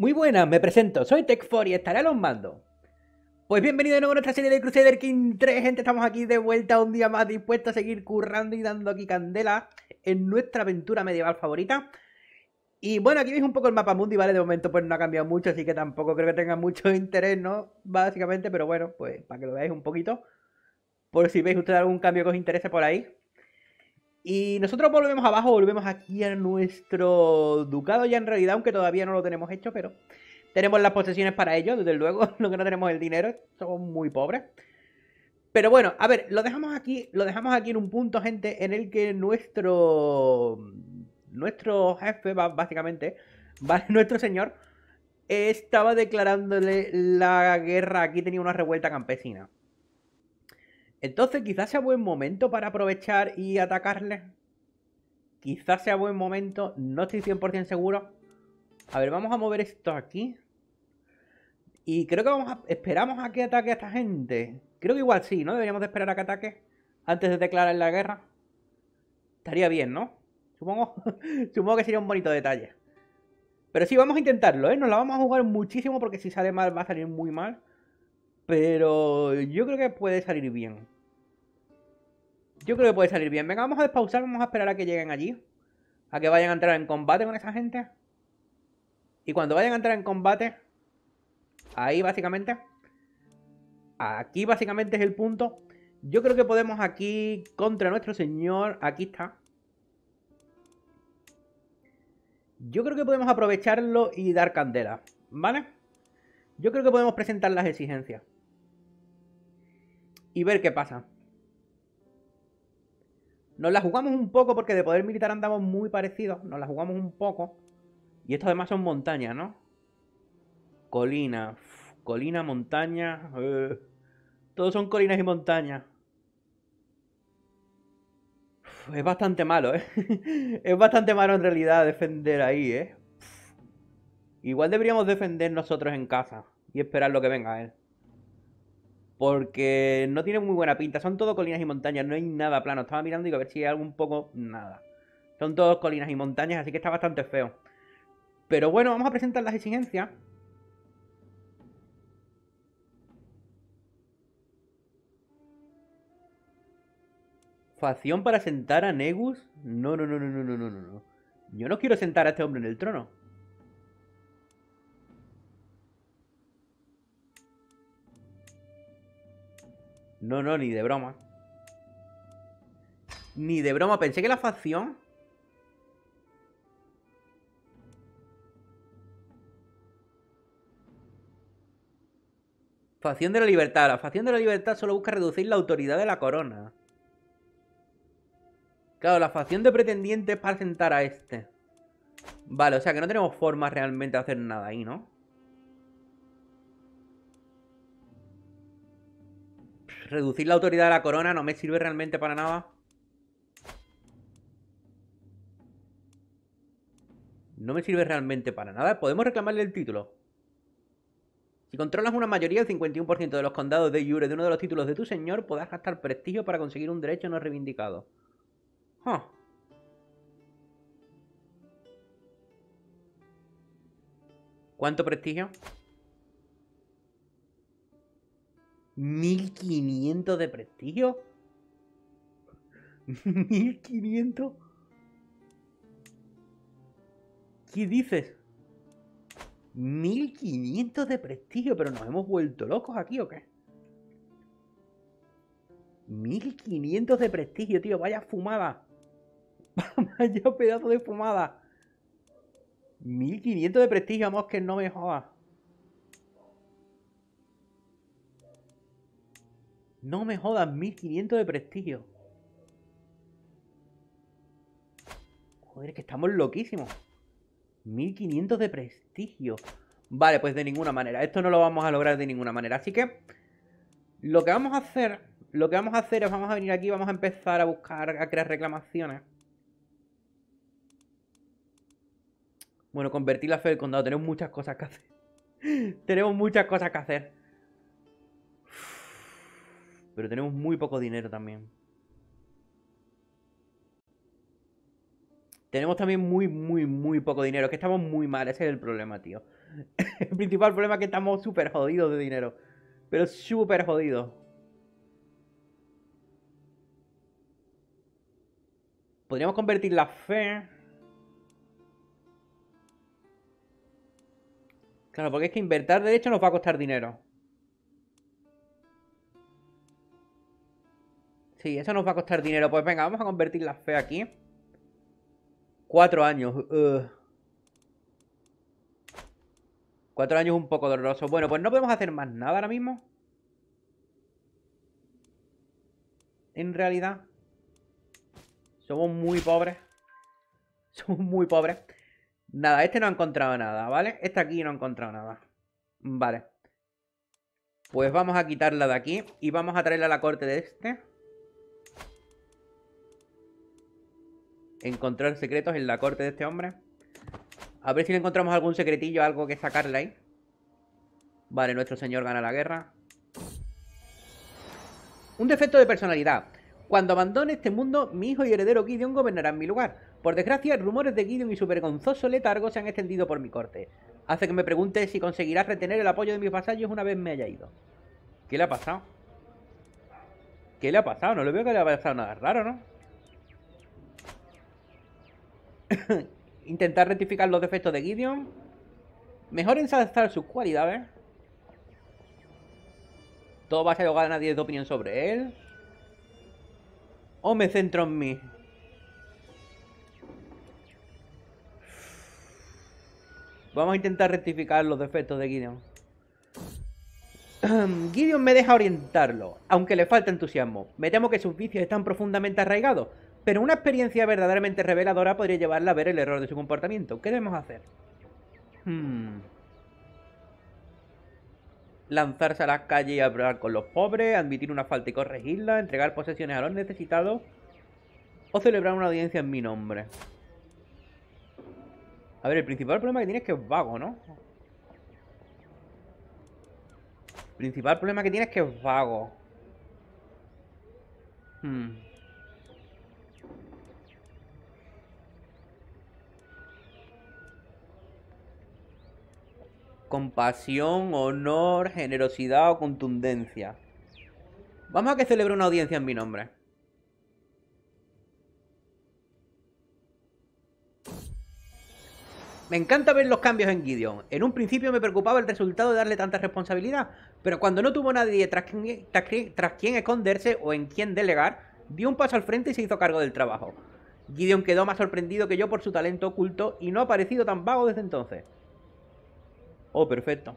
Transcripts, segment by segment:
Muy buenas, me presento, soy Tech4 y estaré a los mandos. Pues bienvenido de nuevo a nuestra serie de Crusader King 3, gente, estamos aquí de vuelta un día más dispuestos a seguir currando y dando aquí candela en nuestra aventura medieval favorita. Y bueno, aquí veis un poco el mapa mundi, ¿vale? De momento pues no ha cambiado mucho, así que tampoco creo que tenga mucho interés, ¿no? Básicamente, pero bueno, pues para que lo veáis un poquito. Por si veis usted algún cambio que os interese por ahí. Y nosotros volvemos abajo, volvemos aquí a nuestro ducado ya en realidad, aunque todavía no lo tenemos hecho, pero tenemos las posesiones para ello, desde luego, lo que no tenemos el dinero, somos muy pobres. Pero bueno, a ver, lo dejamos aquí, lo dejamos aquí en un punto, gente, en el que nuestro nuestro jefe, básicamente, nuestro señor, estaba declarándole la guerra. Aquí tenía una revuelta campesina. Entonces quizás sea buen momento para aprovechar y atacarle. Quizás sea buen momento, no estoy 100% seguro. A ver, vamos a mover esto aquí. Y creo que vamos a, esperamos a que ataque a esta gente. Creo que igual sí, ¿no? Deberíamos esperar a que ataque antes de declarar la guerra. Estaría bien, ¿no? Supongo, supongo que sería un bonito detalle. Pero sí, vamos a intentarlo, ¿eh? Nos la vamos a jugar muchísimo porque si sale mal va a salir muy mal. Pero yo creo que puede salir bien. Yo creo que puede salir bien. Venga, vamos a despausar, vamos a esperar a que lleguen allí. A que vayan a entrar en combate con esa gente. Y cuando vayan a entrar en combate, ahí básicamente, aquí básicamente es el punto. Yo creo que podemos aquí contra nuestro señor, aquí está. Yo creo que podemos aprovecharlo y dar candela, ¿vale? Yo creo que podemos presentar las exigencias. Y ver qué pasa. Nos la jugamos un poco porque de poder militar andamos muy parecidos. Nos la jugamos un poco. Y esto además son montañas, ¿no? Colina. colina, montaña. Eh. todos son colinas y montañas. es bastante malo, ¿eh? es bastante malo en realidad defender ahí, ¿eh? Igual deberíamos defender nosotros en casa y esperar lo que venga a ¿eh? él porque no tiene muy buena pinta. Son todo colinas y montañas, no hay nada plano. Estaba mirando y digo, a ver si hay algo un poco... Nada. Son todos colinas y montañas, así que está bastante feo. Pero bueno, vamos a presentar las exigencias. ¿Facción para sentar a Negus? No, no, no, no, no, no, no, no. Yo no quiero sentar a este hombre en el trono. No, no, ni de broma. Ni de broma. Pensé que la facción... Facción de la libertad. La facción de la libertad solo busca reducir la autoridad de la corona. Claro, la facción de pretendientes para sentar a este. Vale, o sea que no tenemos forma realmente de hacer nada ahí, ¿no? reducir la autoridad de la corona no me sirve realmente para nada. No me sirve realmente para nada. Podemos reclamarle el título. Si controlas una mayoría del 51% de los condados de Yure de uno de los títulos de tu señor, podrás gastar prestigio para conseguir un derecho no reivindicado. ¿Cuánto prestigio? 1500 de prestigio. 1500. ¿Qué dices? 1500 de prestigio, pero nos hemos vuelto locos aquí o qué? 1500 de prestigio, tío, vaya fumada. vaya pedazo de fumada. 1500 de prestigio, vamos que no me jodas. No me jodas, 1500 de prestigio. Joder, que estamos loquísimos. 1500 de prestigio. Vale, pues de ninguna manera. Esto no lo vamos a lograr de ninguna manera. Así que lo que vamos a hacer, lo que vamos a hacer es vamos a venir aquí, vamos a empezar a buscar, a crear reclamaciones. Bueno, convertir la fe del condado. Tenemos muchas cosas que hacer. Tenemos muchas cosas que hacer. Pero tenemos muy poco dinero también. Tenemos también muy, muy, muy poco dinero. que estamos muy mal, ese es el problema, tío. el principal problema es que estamos súper jodidos de dinero. Pero súper jodidos. Podríamos convertir la fe... Claro, porque es que invertir de hecho nos va a costar dinero. Sí, eso nos va a costar dinero. Pues venga, vamos a convertir la fe aquí. Cuatro años. Eh. Cuatro años un poco doloroso. Bueno, pues no podemos hacer más nada ahora mismo. En realidad. Somos muy pobres. Somos muy pobres. Nada, este no ha encontrado nada, ¿vale? Este aquí no ha encontrado nada. Vale. Pues vamos a quitarla de aquí y vamos a traerla a la corte de este. encontrar secretos en la corte de este hombre. A ver si le encontramos algún secretillo, algo que sacarle ahí. Vale, nuestro señor gana la guerra. Un defecto de personalidad. Cuando abandone este mundo, mi hijo y heredero Gideon gobernarán mi lugar. Por desgracia, rumores de Gideon y su vergonzoso letargo se han extendido por mi corte. Hace que me pregunte si conseguirás retener el apoyo de mis vasallos una vez me haya ido. ¿Qué le ha pasado? ¿Qué le ha pasado? No lo veo que le haya pasado nada raro, ¿no? intentar rectificar los defectos de Gideon, mejor ensalzar sus cualidades. Todo va a ser a nadie de opinión sobre él. O me centro en mí. Vamos a intentar rectificar los defectos de Gideon. Gideon me deja orientarlo, aunque le falta entusiasmo. Me temo que sus vicios están profundamente arraigados, pero una experiencia verdaderamente reveladora podría llevarla a ver el error de su comportamiento. ¿Qué debemos hacer? Hmm. Lanzarse a la calle y hablar con los pobres, admitir una falta y corregirla, entregar posesiones a los necesitados o celebrar una audiencia en mi nombre. A ver, el principal problema que tiene es que es vago, ¿no? El principal problema que tienes es que es vago. Hmm. compasión, honor, generosidad o contundencia. Vamos a que celebre una audiencia en mi nombre. Me encanta ver los cambios en Gideon. En un principio me preocupaba el resultado de darle tanta responsabilidad, pero cuando no tuvo nadie tras, quien esconderse o en quien delegar, dio un paso al frente y se hizo cargo del trabajo. Gideon quedó más sorprendido que yo por su talento oculto y no ha parecido tan vago desde entonces. Oh, perfecto.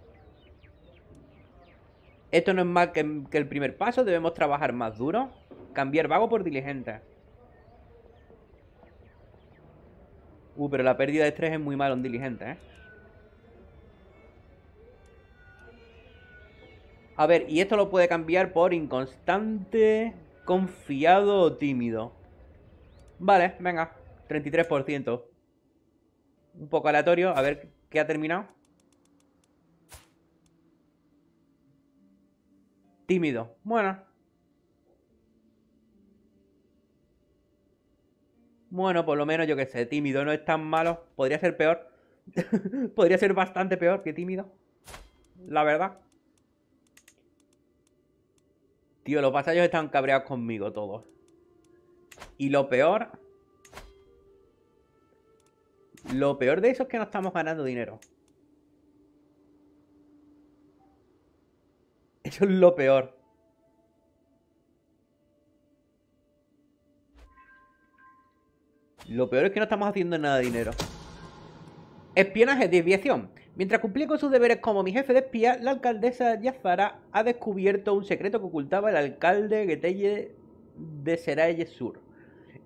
Esto no es más que, el primer paso, debemos trabajar más duro, cambiar vago por diligente. Uh, pero la pérdida de estrés es muy malo en diligente, ¿eh? A ver, y esto lo puede cambiar por inconstante, confiado o tímido. Vale, venga, 33%. Un poco aleatorio, a ver qué ha terminado. Tímido. Bueno. Bueno, por lo menos yo que sé, tímido no es tan malo. Podría ser peor. Podría ser bastante peor que tímido. La verdad. Tío, los vasallos están cabreados conmigo todos. Y lo peor... Lo peor de eso es que no estamos ganando dinero. lo peor. Lo peor es que no estamos haciendo nada de dinero. Espionaje, desviación. Mientras cumplía con sus deberes como mi jefe de espía, la alcaldesa Yazara ha descubierto un secreto que ocultaba el alcalde Getelle de Seraye Sur.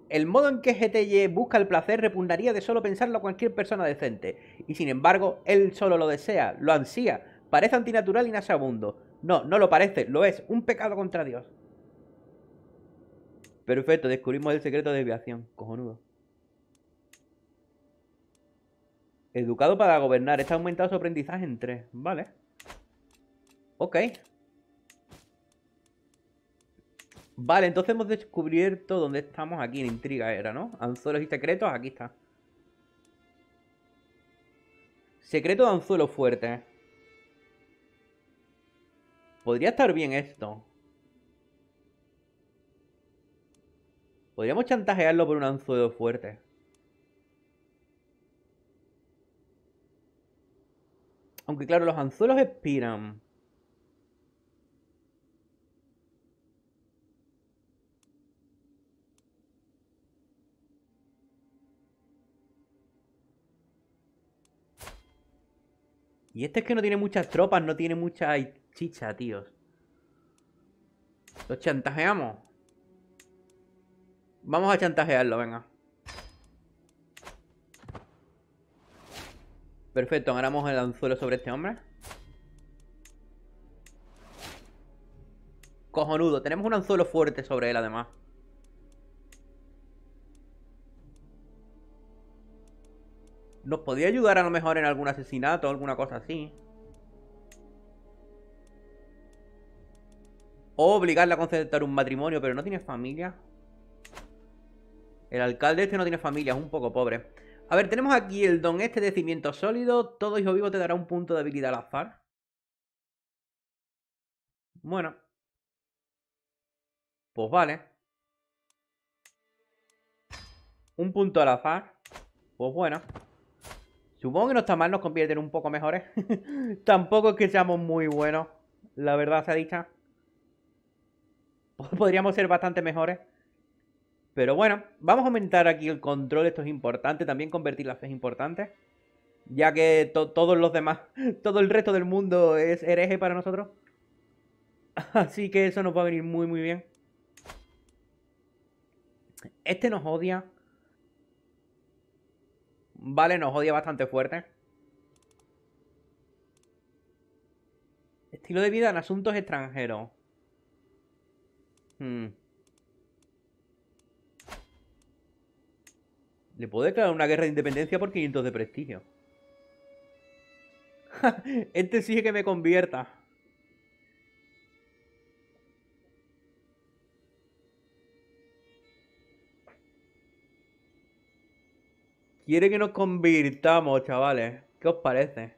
El modo en que Getelle busca el placer repugnaría de solo pensarlo a cualquier persona decente, y sin embargo, él solo lo desea, lo ansía, parece antinatural y nasabundo no, no lo parece, lo es. Un pecado contra Dios. Perfecto, descubrimos el secreto de desviación. Cojonudo. Educado para gobernar. Está aumentado su aprendizaje en 3. Vale. Ok. Vale, entonces hemos descubierto dónde estamos aquí en Intriga era, ¿no? Anzuelos y secretos, aquí está. Secreto de anzuelo fuerte. ¿eh? Podría estar bien esto. Podríamos chantajearlo por un anzuelo fuerte. Aunque claro, los anzuelos expiran. Y este es que no tiene muchas tropas, no tiene mucha chicha, tíos. ¿Los chantajeamos? Vamos a chantajearlo, venga. Perfecto, agarramos el anzuelo sobre este hombre. Cojonudo, tenemos un anzuelo fuerte sobre él además. ¿Nos podía ayudar a lo mejor en algún asesinato o alguna cosa así? o obligarla a concertar un matrimonio, pero no tiene familia. El alcalde este no tiene familia, es un poco pobre. A ver, tenemos aquí el don este de cimiento sólido. Todo hijo vivo te dará un punto de habilidad al azar. Bueno. Pues vale. Un punto al azar. Pues bueno. Supongo que no está mal, nos convierten un poco mejores. Tampoco es que seamos muy buenos. La verdad se ha dicho. podríamos ser bastante mejores. Pero bueno, vamos a aumentar aquí el control, esto es importante, también convertir la fe es importante. Ya que todos los demás, todo el resto del mundo es hereje para nosotros. Así que eso nos va a venir muy muy bien. Este nos odia. Vale, nos odia bastante fuerte. Estilo de vida en asuntos extranjeros. Hmm. Le puedo declarar una guerra de independencia por 500 de prestigio. este sí que me convierta. Quiere que nos convirtamos, chavales. ¿Qué os parece?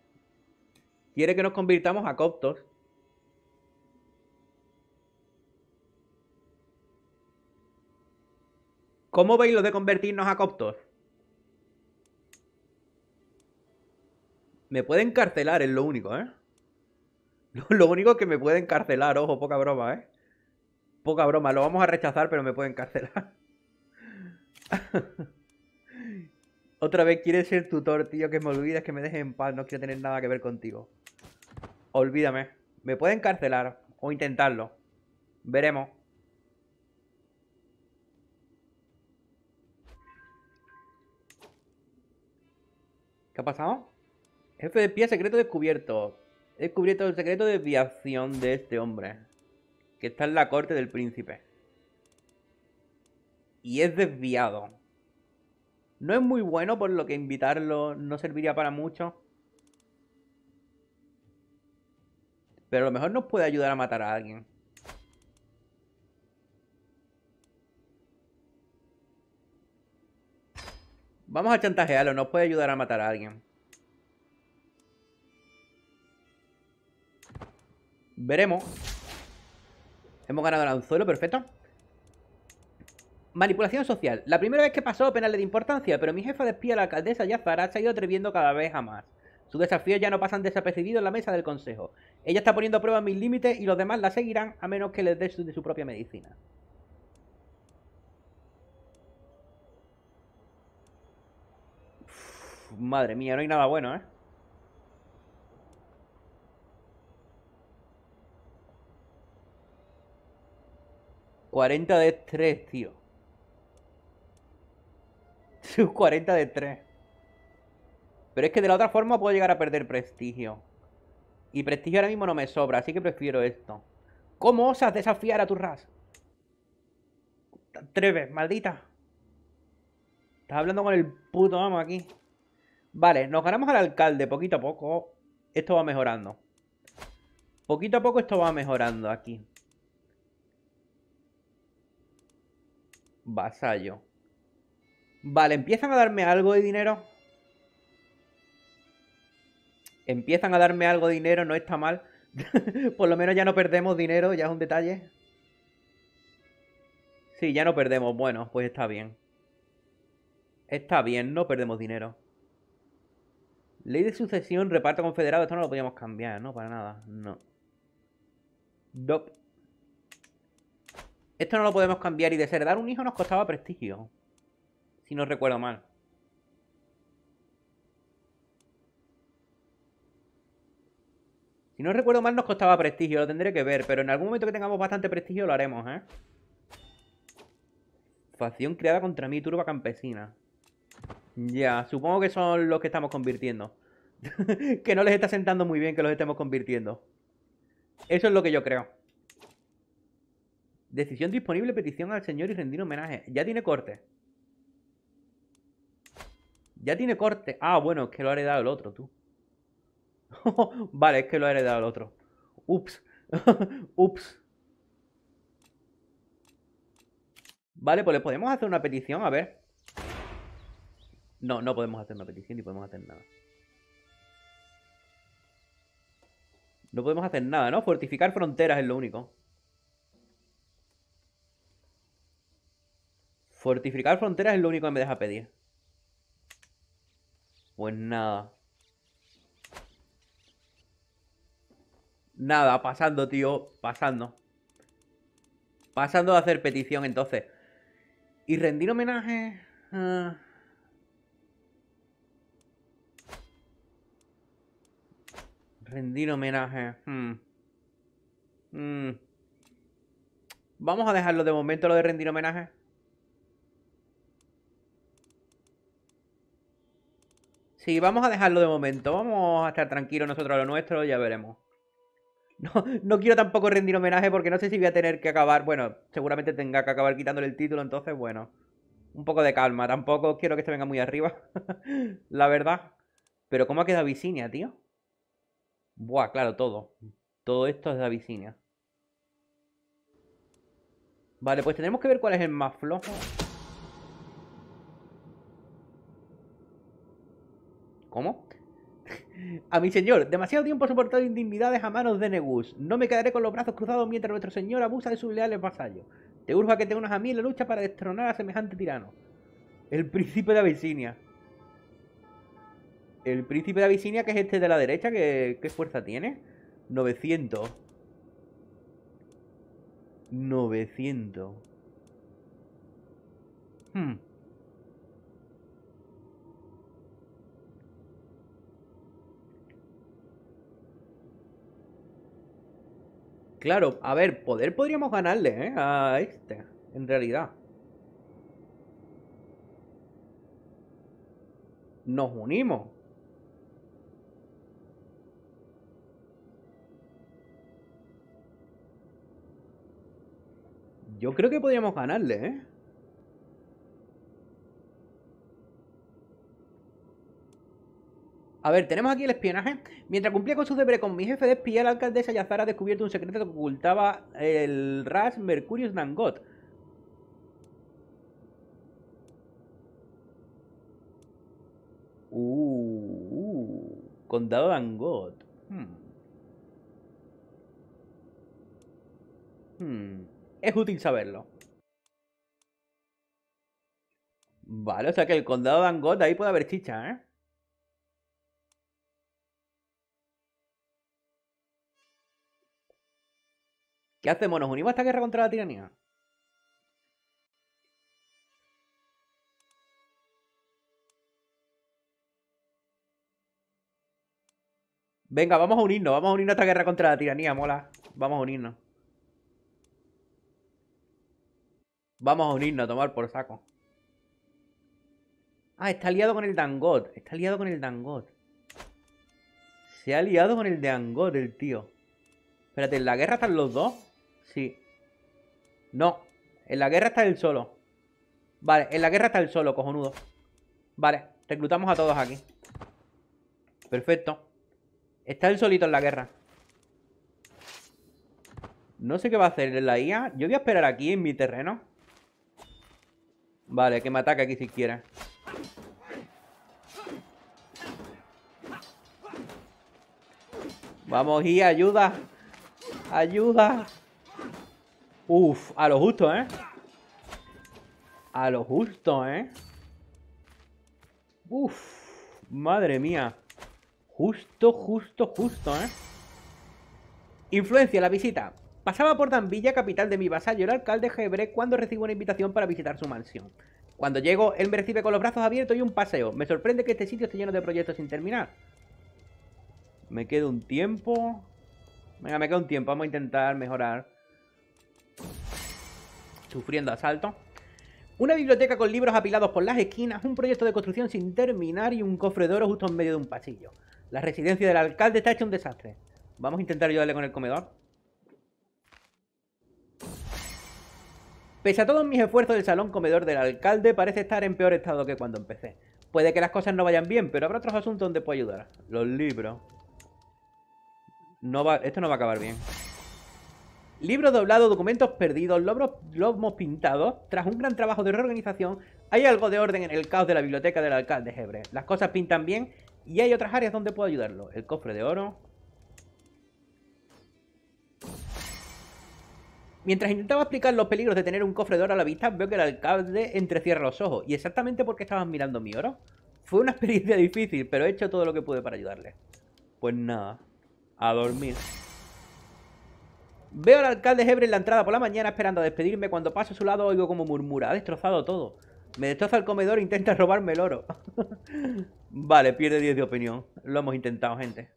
Quiere que nos convirtamos a coptos. ¿Cómo veis lo de convertirnos a coptos? Me pueden encarcelar, es lo único, ¿eh? Lo único es que me pueden encarcelar, ojo, poca broma, ¿eh? Poca broma, lo vamos a rechazar, pero me pueden encarcelar. Otra vez quieres ser tutor, tío, que me olvides, que me dejes en paz, no quiero tener nada que ver contigo. Olvídame. Me pueden encarcelar o intentarlo. Veremos. ¿Qué ha pasado? Jefe de pie secreto descubierto. He descubierto el secreto de desviación de este hombre. Que está en la corte del príncipe. Y es desviado. No es muy bueno, por lo que invitarlo no serviría para mucho. Pero a lo mejor nos puede ayudar a matar a alguien. Vamos a chantajearlo, nos puede ayudar a matar a alguien. Veremos. Hemos ganado el anzuelo, perfecto. Manipulación social. La primera vez que pasó penal de importancia, pero mi jefa de espía, la alcaldesa Yazara, se ha ido atreviendo cada vez a más. Sus desafíos ya no pasan desapercibidos en la mesa del consejo. Ella está poniendo a prueba mis límites y los demás la seguirán a menos que les dé su propia medicina. madre mía, no hay nada bueno, ¿eh? 40 de tres, tío. 40 de 3. Pero es que de la otra forma puedo llegar a perder prestigio. Y prestigio ahora mismo no me sobra, así que prefiero esto. ¿Cómo osas desafiar a tu raza? Atreves, maldita. Estás hablando con el puto amo aquí. Vale, nos ganamos al alcalde poquito a poco. Esto va mejorando. Poquito a poco esto va mejorando aquí. Vasallo. Vale, empiezan a darme algo de dinero. Empiezan a darme algo de dinero, no está mal. Por lo menos ya no perdemos dinero, ya es un detalle. Sí, ya no perdemos. Bueno, pues está bien. Está bien, no perdemos dinero. Ley de sucesión, reparto confederado. Esto no lo podíamos cambiar, ¿no? Para nada. No. Esto no lo podemos cambiar y de ser dar un hijo nos costaba prestigio. Si no recuerdo mal. Si no recuerdo mal nos costaba prestigio, lo tendré que ver, pero en algún momento que tengamos bastante prestigio lo haremos, ¿eh? Facción creada contra mí, turba campesina. Ya, supongo que son los que estamos convirtiendo. que no les está sentando muy bien que los estemos convirtiendo. Eso es lo que yo creo. Decisión disponible, petición al señor y rendir homenaje. Ya tiene corte. Ya tiene corte. Ah, bueno, es que lo ha heredado el otro, tú. vale, es que lo ha heredado el otro. Ups. Ups. Vale, pues le podemos hacer una petición, a ver. No, no podemos hacer una petición ni podemos hacer nada. No podemos hacer nada, ¿no? Fortificar fronteras es lo único. Fortificar fronteras es lo único que me deja pedir. Pues nada. Nada, pasando, tío. Pasando. Pasando a hacer petición, entonces. Y rendir homenaje... a... Rendir homenaje. Hmm. Hmm. Vamos a dejarlo de momento lo de rendir homenaje. Sí, vamos a dejarlo de momento. Vamos a estar tranquilos nosotros a lo nuestro, ya veremos. No, no quiero tampoco rendir homenaje porque no sé si voy a tener que acabar. Bueno, seguramente tenga que acabar quitándole el título, entonces, bueno. Un poco de calma. Tampoco quiero que se venga muy arriba. la verdad. Pero, ¿cómo ha quedado Vicinia, tío? Buah, claro, todo. Todo esto es de Abisinia. Vale, pues tenemos que ver cuál es el más flojo. ¿Cómo? A mi señor, demasiado tiempo he soportado indignidades a manos de Negus. No me quedaré con los brazos cruzados mientras nuestro señor abusa de sus leales vasallos. Te urjo a que te unas a mí en la lucha para destronar a semejante tirano. El príncipe de Abisinia. El príncipe de Abisinia, que es este de la derecha, ¿qué, qué fuerza tiene? 900. 900. Hmm. Claro, a ver, poder podríamos ganarle, ¿eh? A este, en realidad. Nos unimos. Yo creo que podríamos ganarle, ¿eh? A ver, tenemos aquí el espionaje. Mientras cumplía con su deber con mi jefe de espía, la alcaldesa Yazar ha descubierto un secreto que ocultaba el Ras Mercurius Nangot. Uh, uh, condado Nangot. Hmm. Hmm es útil saberlo. Vale, o sea que el condado de Angot, ahí puede haber chicha, ¿eh? ¿Qué hacemos? ¿Nos unimos a esta guerra contra la tiranía? Venga, vamos a unirnos, vamos a unirnos a esta guerra contra la tiranía, mola. Vamos a unirnos. Vamos a unirnos a tomar por saco. Ah, está aliado con el Dangot. Está aliado con el Dangot. Se ha aliado con el Dangot, el tío. Espérate, ¿en la guerra están los dos? Sí. No, en la guerra está el solo. Vale, en la guerra está el solo, cojonudo. Vale, reclutamos a todos aquí. Perfecto. Está el solito en la guerra. No sé qué va a hacer en la IA. Yo voy a esperar aquí en mi terreno. Vale, que me ataque aquí siquiera. Vamos, y ayuda. Ayuda. Uf, a lo justo, ¿eh? A lo justo, ¿eh? Uf, madre mía. Justo, justo, justo, ¿eh? Influencia la visita. Pasaba por Danvilla, capital de mi vasallo, el alcalde Gebre, cuando recibo una invitación para visitar su mansión. Cuando llego, él me recibe con los brazos abiertos y un paseo. Me sorprende que este sitio esté lleno de proyectos sin terminar. Me quedo un tiempo. Venga, me queda un tiempo. Vamos a intentar mejorar. Sufriendo asalto. Una biblioteca con libros apilados por las esquinas, un proyecto de construcción sin terminar y un cofre de oro justo en medio de un pasillo. La residencia del alcalde está hecha un desastre. Vamos a intentar ayudarle con el comedor. Pese a todos mis esfuerzos, el salón comedor del alcalde parece estar en peor estado que cuando empecé. Puede que las cosas no vayan bien, pero habrá otros asuntos donde puedo ayudar. Los libros. No va, esto no va a acabar bien. Libros doblados, documentos perdidos, lobos pintados. Tras un gran trabajo de reorganización, hay algo de orden en el caos de la biblioteca del alcalde Hebre. Las cosas pintan bien y hay otras áreas donde puedo ayudarlo. El cofre de oro. Mientras intentaba explicar los peligros de tener un cofre de oro a la vista, veo que el alcalde entrecierra los ojos. ¿Y exactamente por qué estaban mirando mi oro? Fue una experiencia difícil, pero he hecho todo lo que pude para ayudarle. Pues nada, a dormir. Veo al alcalde Hebre en la entrada por la mañana esperando a despedirme. Cuando paso a su lado oigo como murmura, ha destrozado todo. Me destroza el comedor e intenta robarme el oro. vale, pierde 10 de opinión. Lo hemos intentado, gente.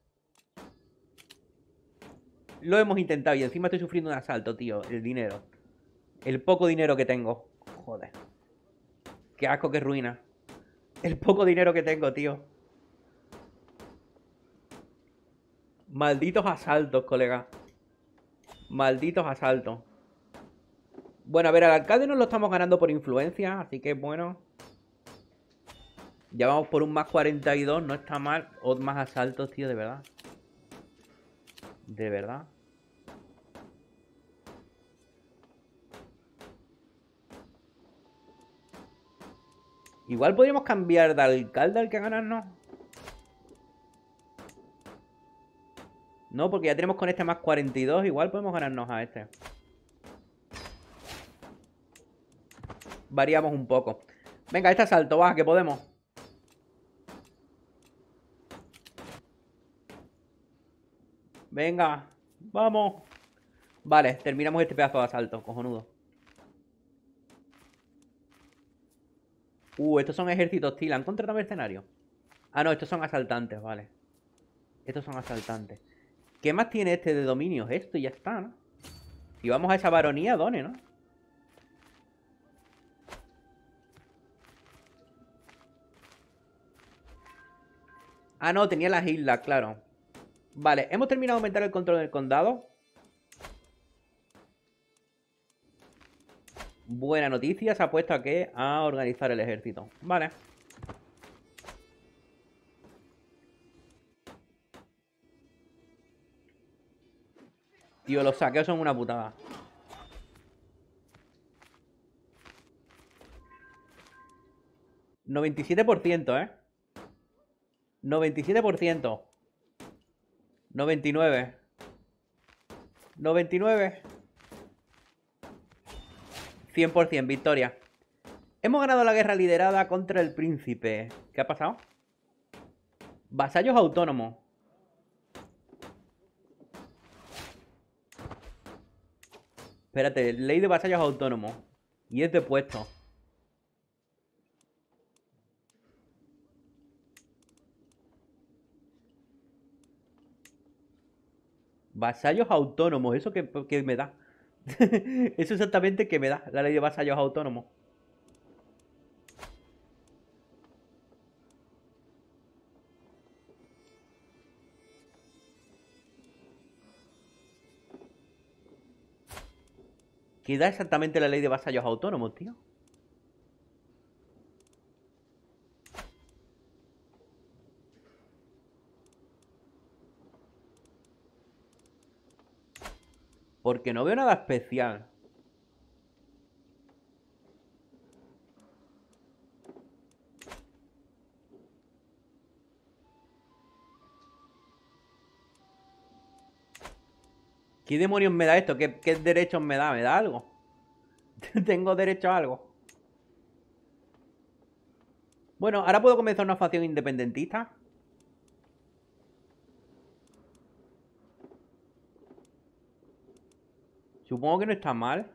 Lo hemos intentado y encima estoy sufriendo un asalto, tío. El dinero. El poco dinero que tengo. Joder. Qué asco, qué ruina. El poco dinero que tengo, tío. Malditos asaltos, colega. Malditos asaltos. Bueno, a ver, al alcalde no lo estamos ganando por influencia, así que bueno. Ya vamos por un más 42, no está mal. O más asaltos, tío, de verdad. ¿De verdad? Igual podríamos cambiar de alcalde al que ganarnos. No, porque ya tenemos con este más 42. Igual podemos ganarnos a este. Variamos un poco. Venga, este salto baja, que podemos. Venga, vamos. Vale, terminamos este pedazo de asalto, cojonudo. Uh, estos son ejércitos Tila, ¿Han contratado mercenarios? Ah, no, estos son asaltantes, vale. Estos son asaltantes. ¿Qué más tiene este de dominios? Esto ya está, ¿no? Si vamos a esa baronía, done, ¿no? Ah, no, tenía las islas, claro. Vale, hemos terminado de aumentar el control del condado. Buena noticia, se ha puesto a que a organizar el ejército. Vale. Tío, los saqueos son una putada. ¿97%, eh? 97%. 99. 99. 100% victoria. Hemos ganado la guerra liderada contra el príncipe. ¿Qué ha pasado? Vasallos autónomos. Espérate, ley de vasallos autónomos. Y es puesto. Vasallos autónomos, eso que, me da. eso exactamente que me da la ley de vasallos autónomos. ¿Qué da exactamente la ley de vasallos autónomos, tío. Porque no veo nada especial. ¿Qué demonios me da esto? ¿Qué, derechos me da? ¿Me da algo? ¿Tengo derecho a algo? Bueno, ahora puedo comenzar una facción independentista. Supongo que no está mal.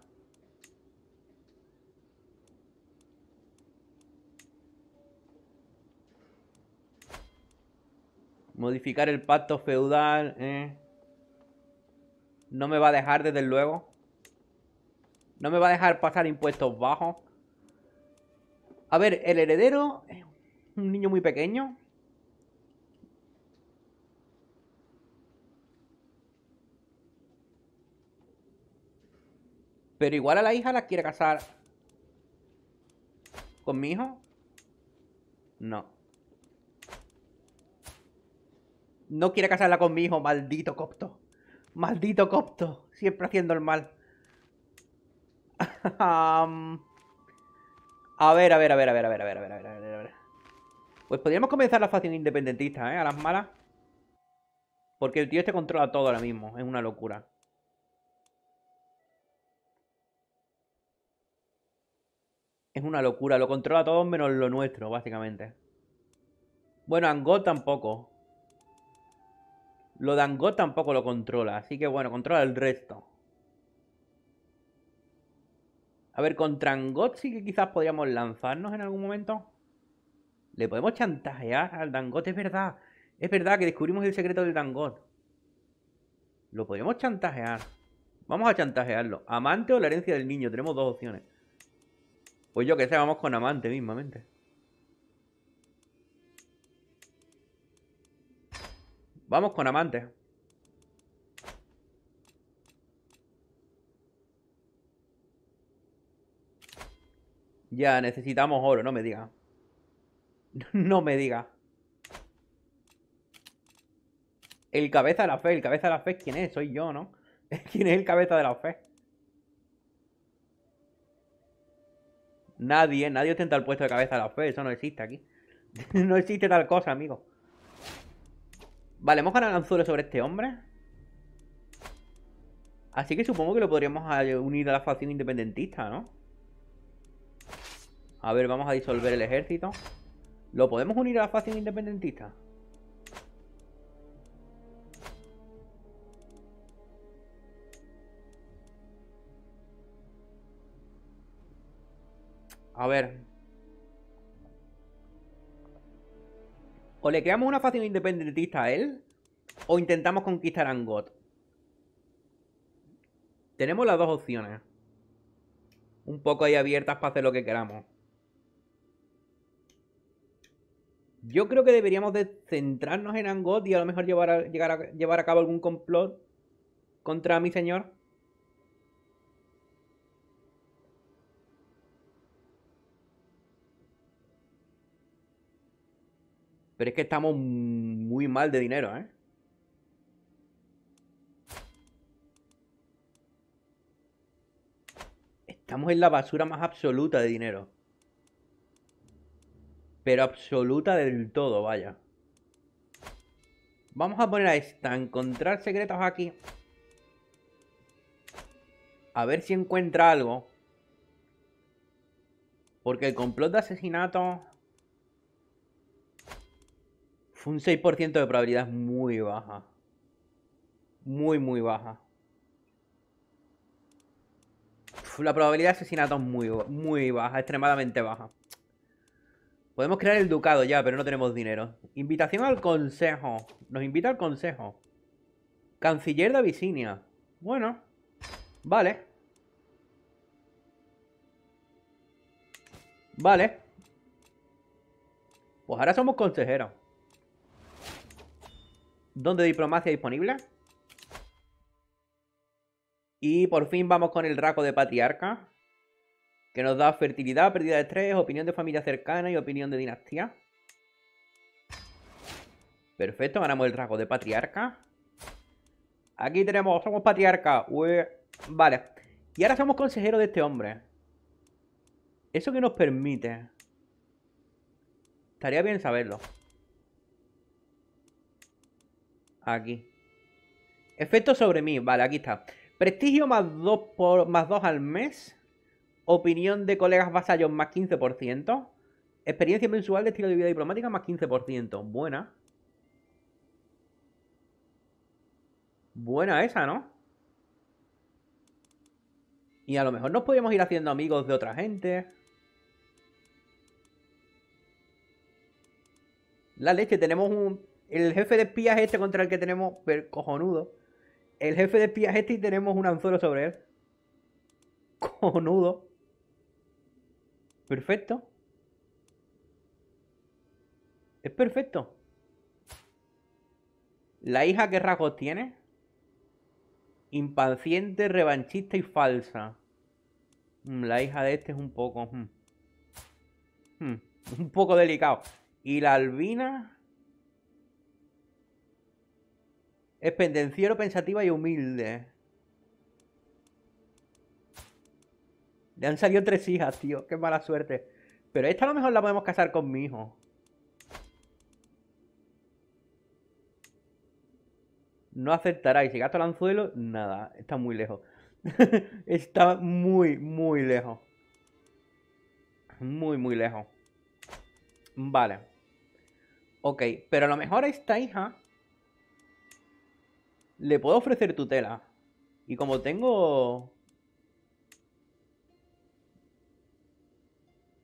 Modificar el pacto feudal. Eh. No me va a dejar, desde luego. No me va a dejar pasar impuestos bajos. A ver, el heredero es un niño muy pequeño. Pero igual a la hija la quiere casar. ¿Con mi hijo? No. No quiere casarla con mi hijo, maldito copto. Maldito copto. Siempre haciendo el mal. a ver, a ver, a ver, a ver, a ver, a ver, a ver, a ver, a ver, a ver. Pues podríamos comenzar la facción independentista, ¿eh? A las malas. Porque el tío este controla todo ahora mismo. Es una locura. Es una locura, lo controla todo menos lo nuestro, básicamente. Bueno, Angot tampoco. Lo de Angot tampoco lo controla, así que bueno, controla el resto. A ver, contra Angot sí que quizás podríamos lanzarnos en algún momento. Le podemos chantajear al Dangot, es verdad. Es verdad que descubrimos el secreto del Dangot. Lo podemos chantajear. Vamos a chantajearlo. Amante o la herencia del niño. Tenemos dos opciones. Pues yo que sé, vamos con amante mismamente. Vamos con amante. Ya, necesitamos oro, no me diga. no me diga. El cabeza de la fe, el cabeza de la fe, ¿quién es? Soy yo, ¿no? ¿Quién es el cabeza de la fe? Nadie, nadie ostenta el puesto de cabeza de la fe, eso no existe aquí. no existe tal cosa, amigo. Vale, hemos ganado anzuelo sobre este hombre. Así que supongo que lo podríamos eh, unir a la facción independentista, ¿no? A ver, vamos a disolver el ejército. ¿Lo podemos unir a la facción independentista? A ver. O le creamos una facción independentista a él, o intentamos conquistar a Angot. Tenemos las dos opciones. Un poco ahí abiertas para hacer lo que queramos. Yo creo que deberíamos de centrarnos en Angot y a lo mejor llevar llegar a, llevar a cabo algún complot contra mi señor. Pero es que estamos muy mal de dinero, ¿eh? Estamos en la basura más absoluta de dinero. Pero absoluta del todo, vaya. Vamos a poner a esta, encontrar secretos aquí. A ver si encuentra algo. Porque el complot de asesinato un 6% de probabilidad es muy baja. Muy, muy baja. La probabilidad de asesinato es muy, muy baja, extremadamente baja. Podemos crear el ducado ya, pero no tenemos dinero. Invitación al consejo. Nos invita al consejo. Canciller de Abisinia. Bueno. Vale. Vale. Pues ahora somos consejeros. ¿Dónde diplomacia disponible? Y por fin vamos con el raco de patriarca. Que nos da fertilidad, pérdida de estrés, opinión de familia cercana y opinión de dinastía. Perfecto, ganamos el rasgo de patriarca. Aquí tenemos, somos patriarca. Vale. Y ahora somos consejero de este hombre. ¿Eso qué nos permite? Estaría bien saberlo. Aquí. Efecto sobre mí. Vale, aquí está. Prestigio más 2, por, al mes. Opinión de colegas vasallos más 15%. Experiencia mensual de estilo de vida diplomática más 15%. Buena. Buena esa, ¿no? Y a lo mejor nos podemos ir haciendo amigos de otra gente. La leche, tenemos un el jefe de espías este contra el que tenemos, cojonudo. El jefe de espías este y tenemos un anzuelo sobre él. Cojonudo. Perfecto. Es perfecto. La hija que rasgos tiene. Impaciente, revanchista y falsa. Mm, la hija de este es un poco. Hmm, hmm, un poco delicado. Y la albina Es pendenciero, pensativa y humilde. Le han salido tres hijas, tío. Qué mala suerte. Pero esta a lo mejor la podemos casar con mi hijo. No aceptará. Y si gasto el anzuelo, nada. Está muy lejos. Está muy, muy lejos. Muy, muy lejos. Vale. Ok, pero a lo mejor esta hija le puedo ofrecer tutela. Y como tengo...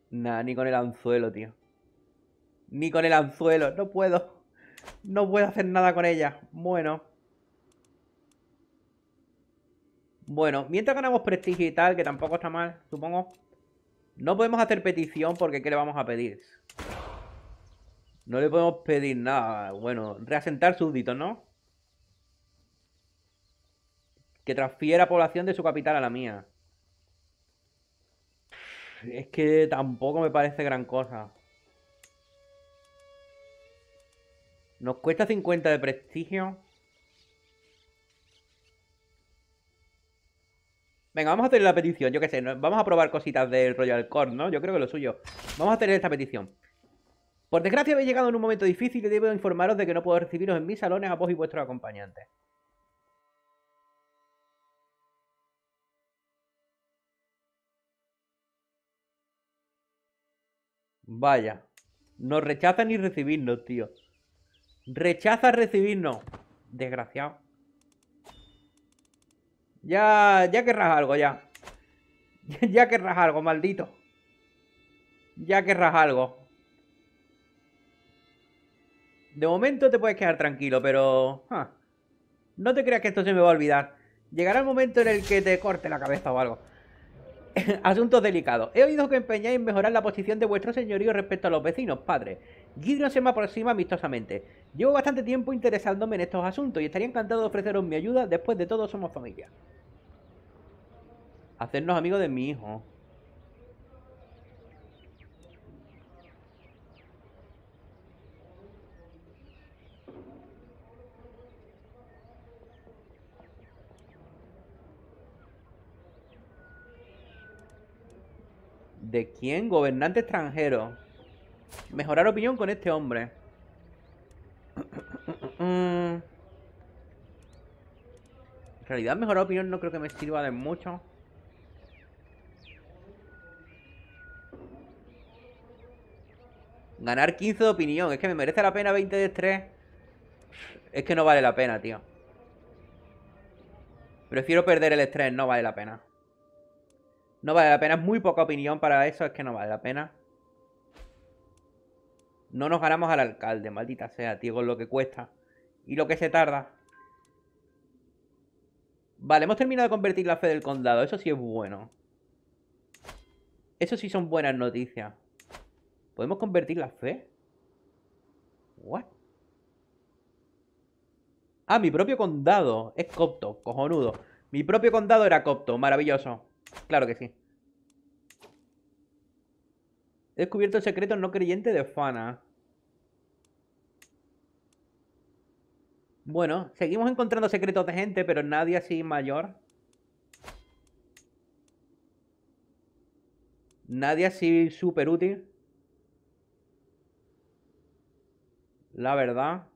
Nada, ni con el anzuelo, tío. Ni con el anzuelo. No puedo. No puedo hacer nada con ella. Bueno. Bueno, mientras ganamos prestigio y tal, que tampoco está mal, supongo. No podemos hacer petición porque ¿qué le vamos a pedir? No le podemos pedir nada. Bueno, reasentar súbditos, ¿no? que transfiera población de su capital a la mía. Es que tampoco me parece gran cosa. Nos cuesta 50 de prestigio. Venga, vamos a tener la petición, yo qué sé, vamos a probar cositas del Royal Court, ¿no? Yo creo que lo suyo. Vamos a tener esta petición. Por desgracia habéis llegado en un momento difícil y debo informaros de que no puedo recibiros en mis salones a vos y vuestros acompañantes. Vaya. no rechaza ni recibirnos, tío. Rechaza recibirnos. Desgraciado. Ya, ya querrás algo, ya. ya. querrás algo, maldito. Ya querrás algo. De momento te puedes quedar tranquilo, pero... No te creas que esto se me va a olvidar. Llegará el momento en el que te corte la cabeza o algo. Asuntos delicados. He oído que empeñáis en mejorar la posición de vuestro señorío respecto a los vecinos, padre. Guido se me aproxima amistosamente. Llevo bastante tiempo interesándome en estos asuntos y estaría encantado de ofreceros mi ayuda. Después de todo, somos familia. Hacernos amigos de mi hijo. ¿De quién? Gobernante extranjero. Mejorar opinión con este hombre. En realidad mejorar opinión no creo que me sirva de mucho. Ganar 15 de opinión. Es que me merece la pena 20 de estrés. Es que no vale la pena, tío. Prefiero perder el estrés, no vale la pena. No vale la pena, es muy poca opinión para eso, es que no vale la pena. No nos ganamos al alcalde, maldita sea, tío, con lo que cuesta. Y lo que se tarda. Vale, hemos terminado de convertir la fe del condado. Eso sí es bueno. Eso sí son buenas noticias. ¿Podemos convertir la fe? ¿What? Ah, mi propio condado es copto, cojonudo. Mi propio condado era copto, maravilloso. Claro que sí. He descubierto el secreto no creyente de Fana. Bueno, seguimos encontrando secretos de gente, pero nadie así mayor. Nadie así súper útil. La verdad.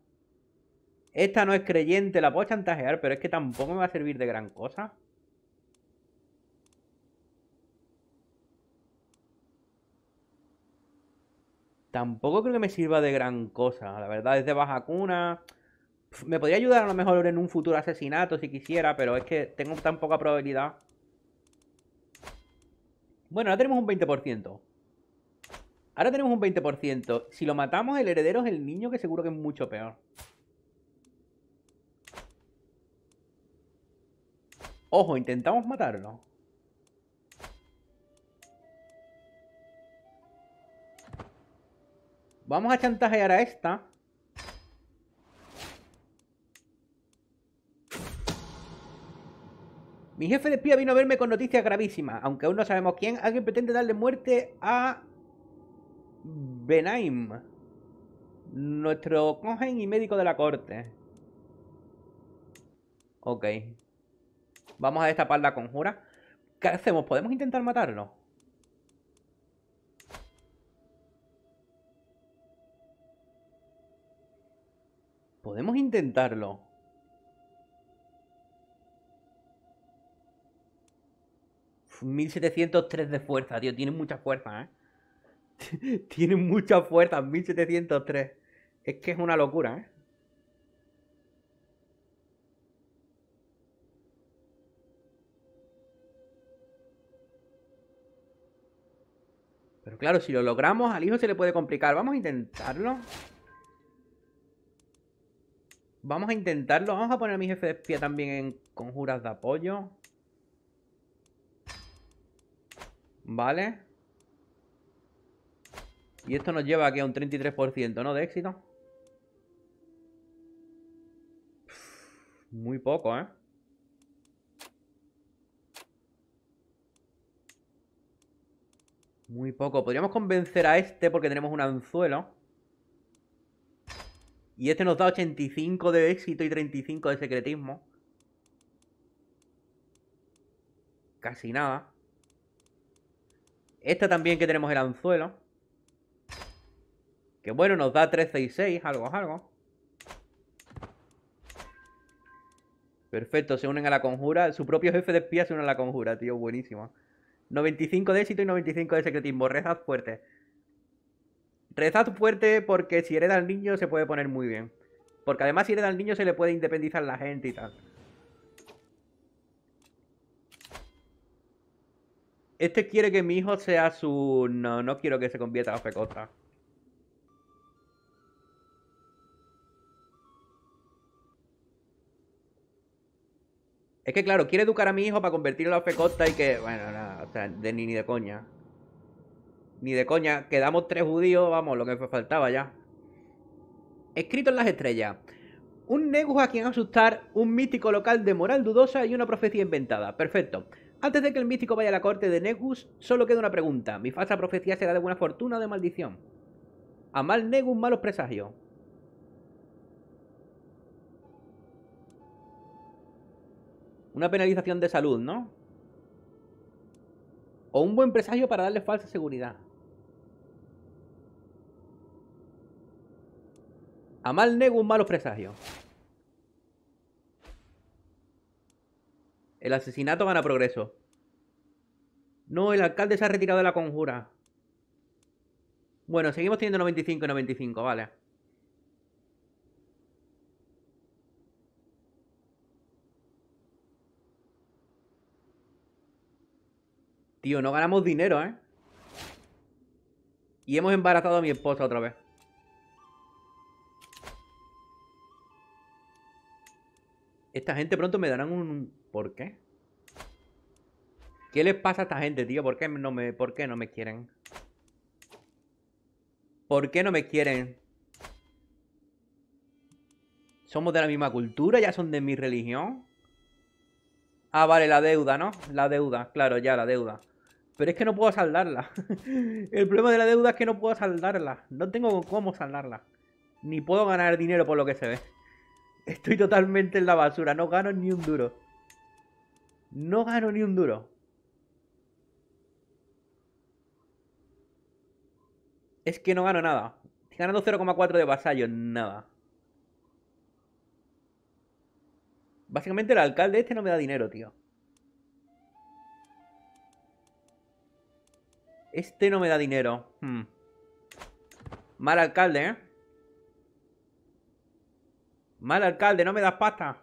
Esta no es creyente, la puedo chantajear, pero es que tampoco me va a servir de gran cosa. tampoco creo que me sirva de gran cosa. La verdad es de baja cuna. Me podría ayudar a lo mejor en un futuro asesinato si quisiera, pero es que tengo tan poca probabilidad. Bueno, ahora tenemos un 20%. Ahora tenemos un 20%. Si lo matamos, el heredero es el niño, que seguro que es mucho peor. Ojo, intentamos matarlo. Vamos a chantajear a esta. Mi jefe de espía vino a verme con noticias gravísimas. Aunque aún no sabemos quién, alguien pretende darle muerte a... Benaim. Nuestro cojen y médico de la corte. Ok. Vamos a destapar la conjura. ¿Qué hacemos? ¿Podemos intentar matarlo? Podemos intentarlo. 1703 de fuerza, tío. Tiene mucha fuerza, ¿eh? Tiene mucha fuerza, 1703. Es que es una locura, ¿eh? Pero claro, si lo logramos, al hijo se le puede complicar. Vamos a intentarlo. Vamos a intentarlo. Vamos a poner a mi jefe de espía también en conjuras de apoyo. Vale. Y esto nos lleva aquí a un 33%, ¿no? De éxito. Muy poco, ¿eh? Muy poco. Podríamos convencer a este porque tenemos un anzuelo. Y este nos da 85 de éxito y 35 de secretismo. Casi nada. Esta también que tenemos el anzuelo. Que bueno, nos da 13 y 6, algo, algo. Perfecto, se unen a la conjura. Su propio jefe de espía se une a la conjura, tío, buenísimo. 95 de éxito y 95 de secretismo, rezas fuertes. Rezad fuerte porque si hereda al niño se puede poner muy bien. Porque además si hereda al niño se le puede independizar la gente y tal. Este quiere que mi hijo sea su... No, no quiero que se convierta a fecota. Es que claro, quiere educar a mi hijo para convertirlo a Fecosta y que, bueno, nada, o sea, de ni, ni de coña. Ni de coña, quedamos tres judíos, vamos, lo que faltaba ya. Escrito en las estrellas. Un negus a quien asustar, un místico local de moral dudosa y una profecía inventada. Perfecto. Antes de que el místico vaya a la corte de Negus, solo queda una pregunta. ¿Mi falsa profecía será de buena fortuna o de maldición? A mal Negus, malos presagios. Una penalización de salud, ¿no? O un buen presagio para darle falsa seguridad. A mal nego un malo presagio. El asesinato gana progreso. No, el alcalde se ha retirado de la conjura. Bueno, seguimos teniendo 95 y 95, vale. Tío, no ganamos dinero, ¿eh? Y hemos embarazado a mi esposa otra vez. Esta gente pronto me darán un... ¿Por qué? ¿Qué les pasa a esta gente, tío? ¿Por qué no me, qué no me quieren? ¿Por qué no me quieren? ¿Somos de la misma cultura? ¿Ya son de mi religión? Ah, vale, la deuda, ¿no? La deuda, claro, ya, la deuda. Pero es que no puedo saldarla. El problema de la deuda es que no puedo saldarla. No tengo cómo saldarla. Ni puedo ganar dinero por lo que se ve. Estoy totalmente en la basura, no gano ni un duro. No gano ni un duro. Es que no gano nada. Estoy ganando 0,4 de vasallo, nada. Básicamente el alcalde este no me da dinero, tío. Este no me da dinero. Hmm. Mal alcalde, ¿eh? Mal alcalde, no me das pasta.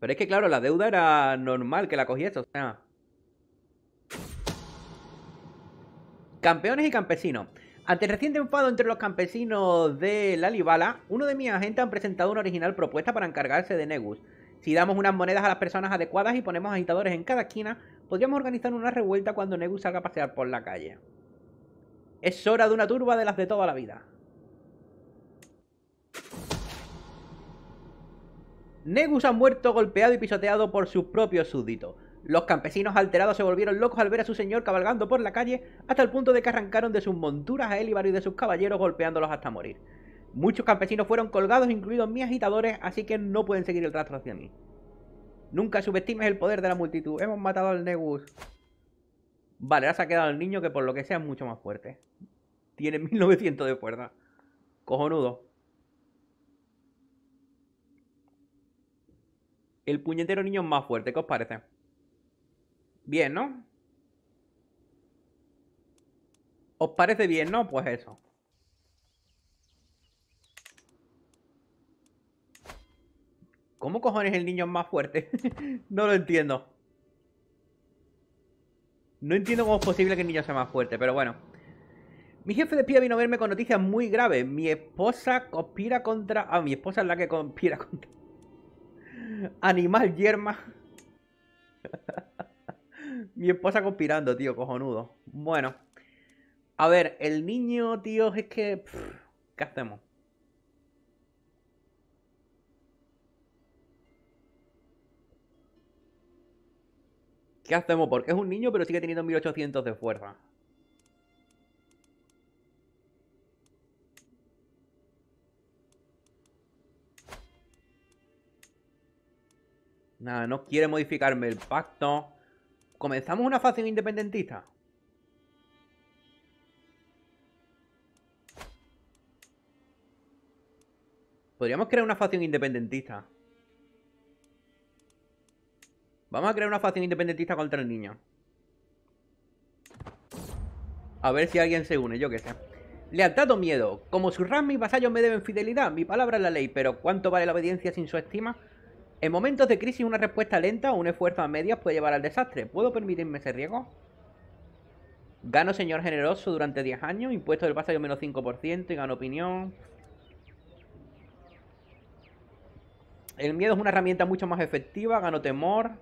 Pero es que claro, la deuda era normal que la cogiese, o sea. Campeones y campesinos. Ante el reciente enfado entre los campesinos de Lalibala, uno de mis agentes han presentado una original propuesta para encargarse de Negus. Si damos unas monedas a las personas adecuadas y ponemos agitadores en cada esquina, Podríamos organizar una revuelta cuando Negus salga a pasear por la calle. Es hora de una turba de las de toda la vida. Negus ha muerto golpeado y pisoteado por sus propios súbditos. Los campesinos alterados se volvieron locos al ver a su señor cabalgando por la calle hasta el punto de que arrancaron de sus monturas a él y varios de sus caballeros golpeándolos hasta morir. Muchos campesinos fueron colgados, incluidos mis agitadores, así que no pueden seguir el rastro hacia mí. Nunca subestimes el poder de la multitud. Hemos matado al Negus. Vale, ahora se ha quedado el niño que por lo que sea es mucho más fuerte. Tiene 1900 de fuerza. Cojonudo. El puñetero niño es más fuerte, ¿qué os parece? Bien, ¿no? ¿Os parece bien, no? Pues eso. ¿Cómo cojones el niño es más fuerte? no lo entiendo. No entiendo cómo es posible que el niño sea más fuerte, pero bueno. Mi jefe de pie vino a verme con noticias muy graves. Mi esposa conspira contra... Ah, mi esposa es la que conspira contra... Animal yerma. mi esposa conspirando, tío, cojonudo. Bueno. A ver, el niño, tío, es que... ¿Qué hacemos? ¿Qué hacemos? Porque es un niño, pero sigue teniendo 1800 de fuerza. Nada, no quiere modificarme el pacto. ¿Comenzamos una facción independentista? Podríamos crear una facción independentista. Vamos a crear una facción independentista contra el niño. A ver si alguien se une, yo qué sé. Lealtad dado miedo. Como su ras, mis vasallos me deben fidelidad. Mi palabra es la ley, pero ¿cuánto vale la obediencia sin su estima? En momentos de crisis, una respuesta lenta o un esfuerzo a medias puede llevar al desastre. ¿Puedo permitirme ese riesgo? Gano señor generoso durante 10 años, impuesto del vasallo menos 5% y gano opinión. El miedo es una herramienta mucho más efectiva, gano temor.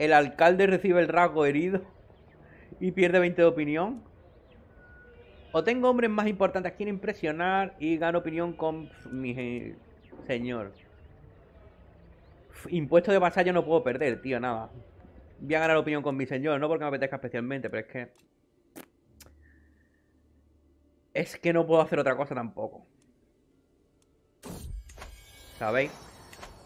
El alcalde recibe el rasgo herido y pierde 20 de opinión. O tengo hombres más importantes, que impresionar y gano opinión con mi señor. Impuesto de vasallo no puedo perder, tío, nada. Voy a ganar opinión con mi señor, no porque me apetezca especialmente, pero es que... Es que no puedo hacer otra cosa tampoco. ¿Sabéis?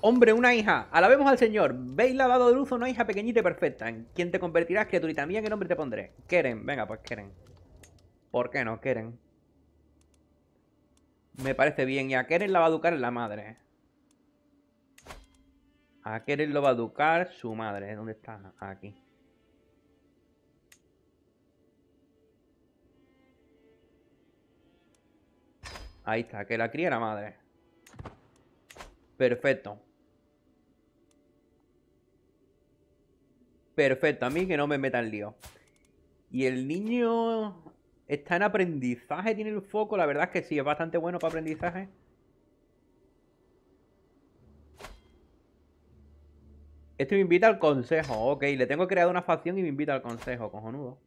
Hombre, una hija, alabemos al Señor. Veis la dado de luz una hija pequeñita y perfecta, en quien te convertirás, criaturita mía, qué nombre te pondré. Keren, venga, pues Keren. ¿Por qué no, Keren? Me parece bien, y a Keren la va a educar la madre. A Keren lo va a educar su madre. ¿Dónde está? Aquí. Ahí está, que la cría la madre. Perfecto. perfecto, a mí que no me meta el lío. Y el niño está en aprendizaje, tiene el foco, la verdad es que sí, es bastante bueno para aprendizaje. Este me invita al consejo, ok, le tengo creado una facción y me invita al consejo, cojonudo.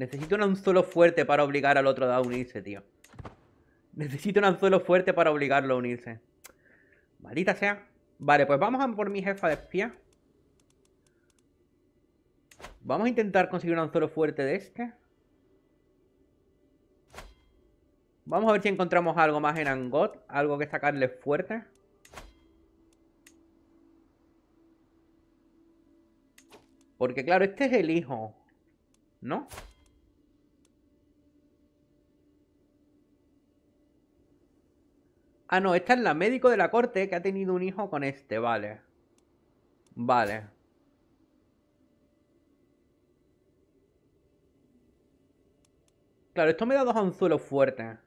Necesito un anzuelo fuerte para obligar al otro a unirse, tío. Necesito un anzuelo fuerte para obligarlo a unirse. Maldita sea. Vale, pues vamos a por mi jefa de espía. Vamos a intentar conseguir un anzuelo fuerte de este. Vamos a ver si encontramos algo más en Angot. Algo que sacarle fuerte. Porque claro, este es el hijo. ¿No? Ah, no, esta es la médico de la corte que ha tenido un hijo con este, vale. Vale. Claro, esto me da dos anzuelos fuertes.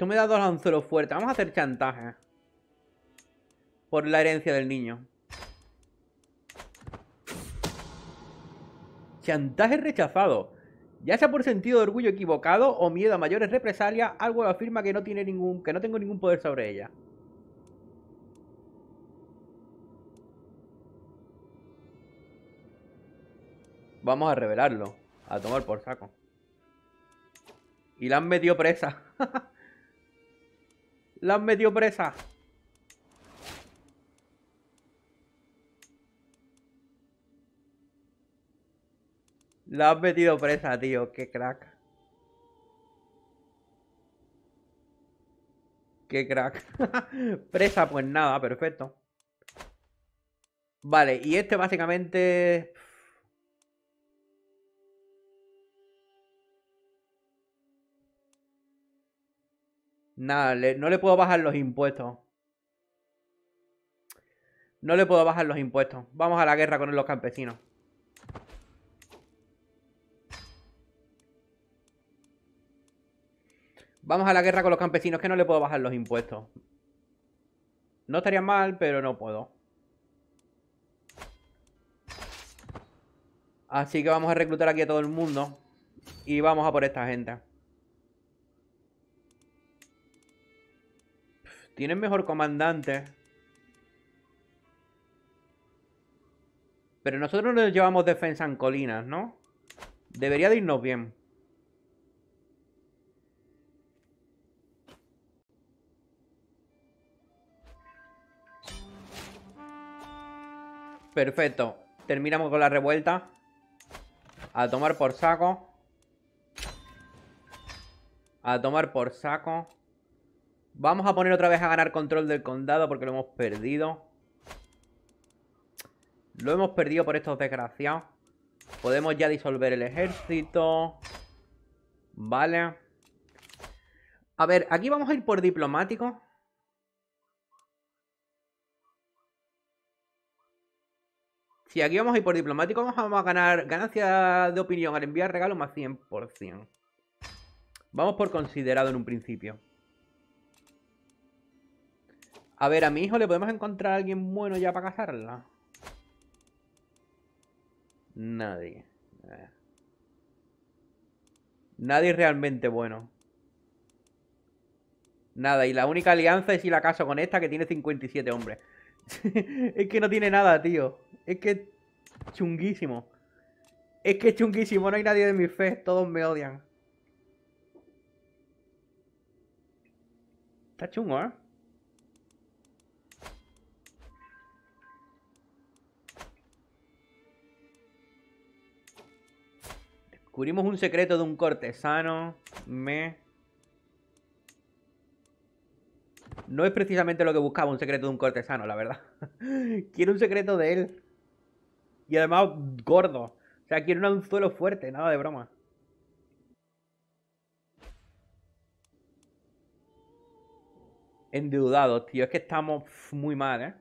Esto me da dos anzuelos fuertes. Vamos a hacer chantaje. Por la herencia del niño. Chantaje rechazado. Ya sea por sentido de orgullo equivocado o miedo a mayores represalias, algo afirma que no, tiene ningún, que no tengo ningún poder sobre ella. Vamos a revelarlo. A tomar por saco. Y la han metido presa. La han metido presa. La han metido presa, tío. Qué crack. Qué crack. presa, pues nada, perfecto. Vale, y este básicamente... Nada, no le puedo bajar los impuestos. No le puedo bajar los impuestos. Vamos a la guerra con los campesinos. Vamos a la guerra con los campesinos que no le puedo bajar los impuestos. No estaría mal, pero no puedo. Así que vamos a reclutar aquí a todo el mundo. Y vamos a por esta gente. Tienen mejor comandante. Pero nosotros nos llevamos defensa en colinas, ¿no? Debería de irnos bien. Perfecto. Terminamos con la revuelta. A tomar por saco. A tomar por saco. Vamos a poner otra vez a ganar control del condado porque lo hemos perdido. Lo hemos perdido por estos desgraciados. Podemos ya disolver el ejército. Vale. A ver, aquí vamos a ir por diplomático. Si aquí vamos a ir por diplomático, vamos a ganar ganancia de opinión al enviar regalo más 100%. Vamos por considerado en un principio. A ver, a mi hijo le podemos encontrar a alguien bueno ya para casarla. Nadie. Nadie realmente bueno. Nada, y la única alianza es si la caso con esta que tiene 57 hombres. es que no tiene nada, tío. Es que es chunguísimo. Es que es chunguísimo, no hay nadie de mi fe, todos me odian. Está chungo, ¿eh? Cubrimos un secreto de un cortesano. Me... No es precisamente lo que buscaba, un secreto de un cortesano, la verdad. quiero un secreto de él. Y además gordo. O sea, quiero un anzuelo fuerte, nada de broma. Endeudados, tío. Es que estamos muy mal, ¿eh?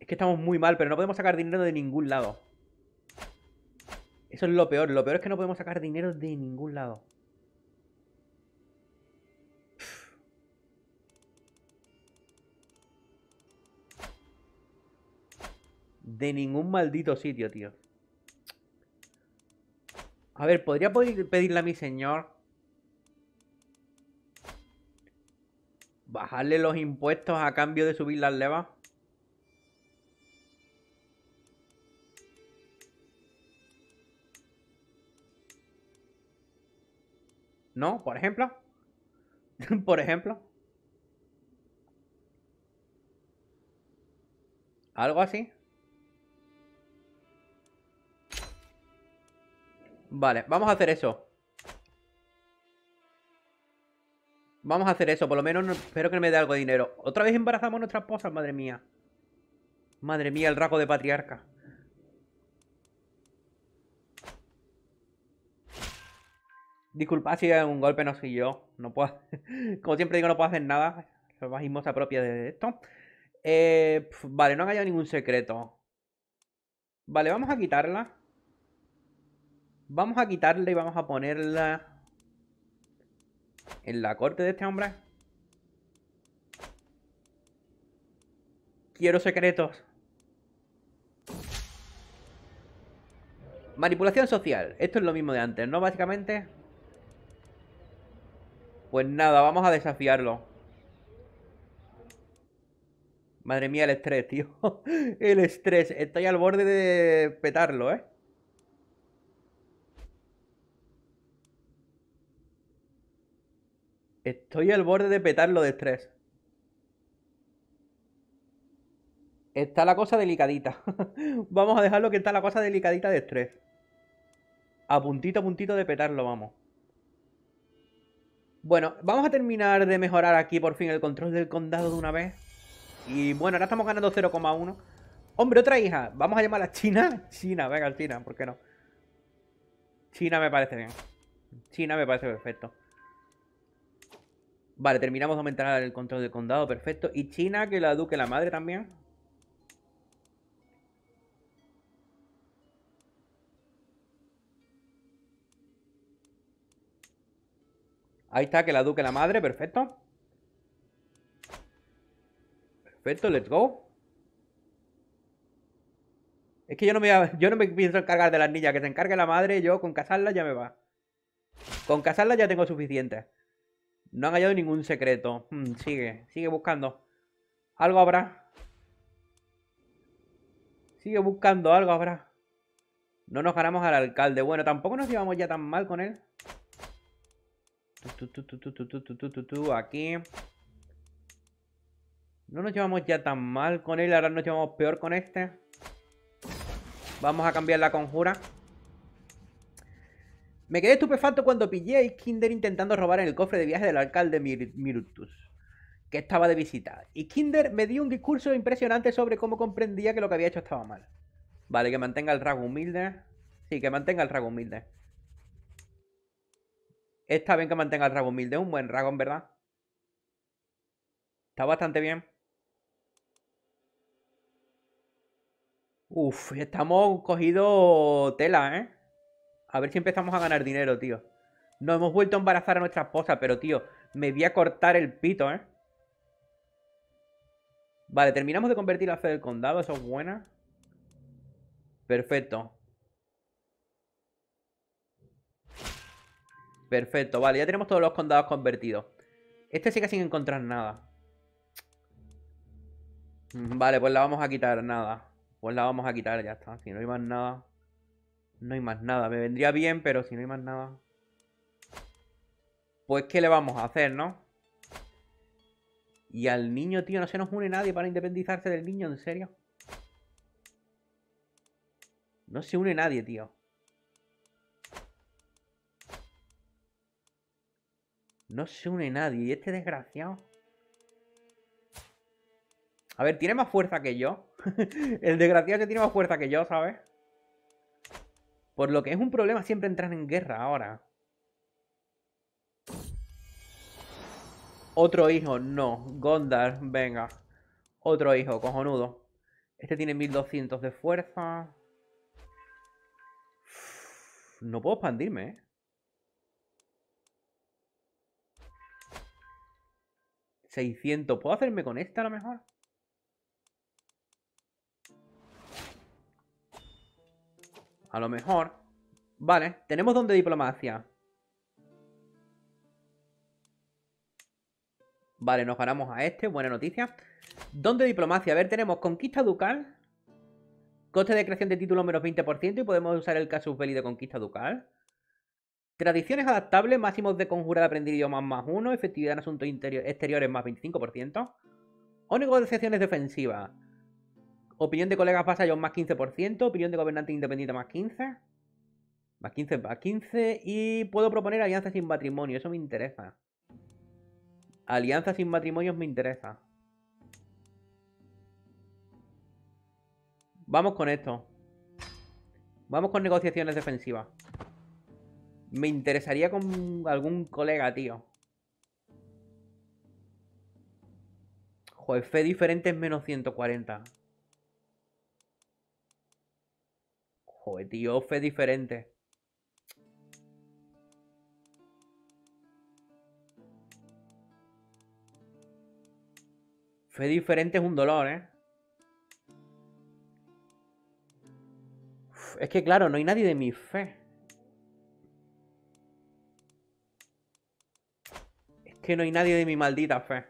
Es que estamos muy mal, pero no podemos sacar dinero de ningún lado. Eso es lo peor. Lo peor es que no podemos sacar dinero de ningún lado. De ningún maldito sitio, tío. A ver, ¿podría pedirle a mi señor? ¿Bajarle los impuestos a cambio de subir las levas? ¿No? Por ejemplo. Por ejemplo. Algo así. Vale, vamos a hacer eso. Vamos a hacer eso, por lo menos espero que me dé algo de dinero. Otra vez embarazamos a nuestra esposa, madre mía. Madre mía, el rasgo de patriarca. Disculpa si un golpe no yo. No puedo. Como siempre digo, no puedo hacer nada. Lo más se propia de esto. Eh, vale, no ha hallado ningún secreto. Vale, vamos a quitarla. Vamos a quitarla y vamos a ponerla en la corte de este hombre. Quiero secretos. Manipulación social. Esto es lo mismo de antes, ¿no? Básicamente... Pues nada, vamos a desafiarlo. Madre mía, el estrés, tío. El estrés. Estoy al borde de petarlo, ¿eh? Estoy al borde de petarlo de estrés. Está la cosa delicadita. vamos a dejarlo que está la cosa delicadita de estrés. A puntito, a puntito de petarlo, vamos. Bueno, vamos a terminar de mejorar aquí por fin el control del condado de una vez. Y bueno, ahora estamos ganando 0,1. Hombre, otra hija. Vamos a llamarla China. China, venga, China, ¿por qué no? China me parece bien. China me parece perfecto. Vale, terminamos de aumentar el control del condado, perfecto. Y China, que la duque la madre también. Ahí está, que la duque la madre, perfecto. Perfecto, let's go. Es que yo no me, yo no me pienso encargar de las niñas, que se encargue la madre, yo con casarla ya me va. Con casarla ya tengo suficiente. No han hallado ningún secreto. Hmm, sigue, sigue buscando. Algo habrá. Sigue buscando, algo habrá. No nos ganamos al alcalde. Bueno, tampoco nos llevamos ya tan mal con él. Aquí. No nos llevamos ya tan mal con él. Ahora nos llevamos peor con este. Vamos a cambiar la conjura. Me quedé estupefacto cuando pillé a Kinder intentando robar en el cofre de viaje del alcalde Mirutus, que estaba de visita. Y Kinder me dio un discurso impresionante sobre cómo comprendía que lo que había hecho estaba mal. Vale, que mantenga el rasgo humilde. Sí, que mantenga el rasgo humilde. Está bien que mantenga el dragón humilde. un buen dragón, ¿verdad? Está bastante bien. Uf, estamos cogido tela, ¿eh? A ver si empezamos a ganar dinero, tío. Nos hemos vuelto a embarazar a nuestra esposa, pero, tío, me voy a cortar el pito, ¿eh? Vale, terminamos de convertir la fe del condado, eso es buena. Perfecto. Perfecto, vale, ya tenemos todos los condados convertidos. Este sigue sin encontrar nada. Mm, vale, pues la vamos a quitar, nada. Pues la vamos a quitar, ya está. Si no hay más nada. No hay más nada. Me vendría bien, pero si no hay más nada. Pues, ¿qué le vamos a hacer, no? Y al niño, tío, no se nos une nadie para independizarse del niño, ¿en serio? No se une nadie, tío. No se une nadie. Y este desgraciado. A ver, tiene más fuerza que yo. el desgraciado que este tiene más fuerza que yo, ¿sabes? Por lo que es un problema siempre entrar en guerra ahora. Otro hijo, no. Gondar, venga. Otro hijo, cojonudo. Este tiene 1200 de fuerza. No puedo expandirme, ¿eh? 600. ¿Puedo hacerme con esta a lo mejor? A lo mejor. Vale, tenemos donde diplomacia. Vale, nos ganamos a este, buena noticia. Dónde diplomacia? A ver, tenemos conquista ducal. Coste de creación de título menos 20% y podemos usar el casus belli de conquista ducal. Tradiciones adaptables, máximos de conjura de aprendizio idiomas más 1, efectividad en asuntos exteriores más 25%, o negociaciones defensivas. Opinión de colegas vasallos más 15%, opinión de gobernante independiente más 15, más 15, más 15, y puedo proponer alianzas sin matrimonio, eso me interesa. Alianzas sin matrimonios me interesa. Vamos con esto. Vamos con negociaciones defensivas. Me interesaría con algún colega, tío. Joder, fe diferente es menos 140. Joder, tío, fe diferente. Fe diferente es un dolor, ¿eh? es que claro, no hay nadie de mi fe. Que no hay nadie de mi maldita fe.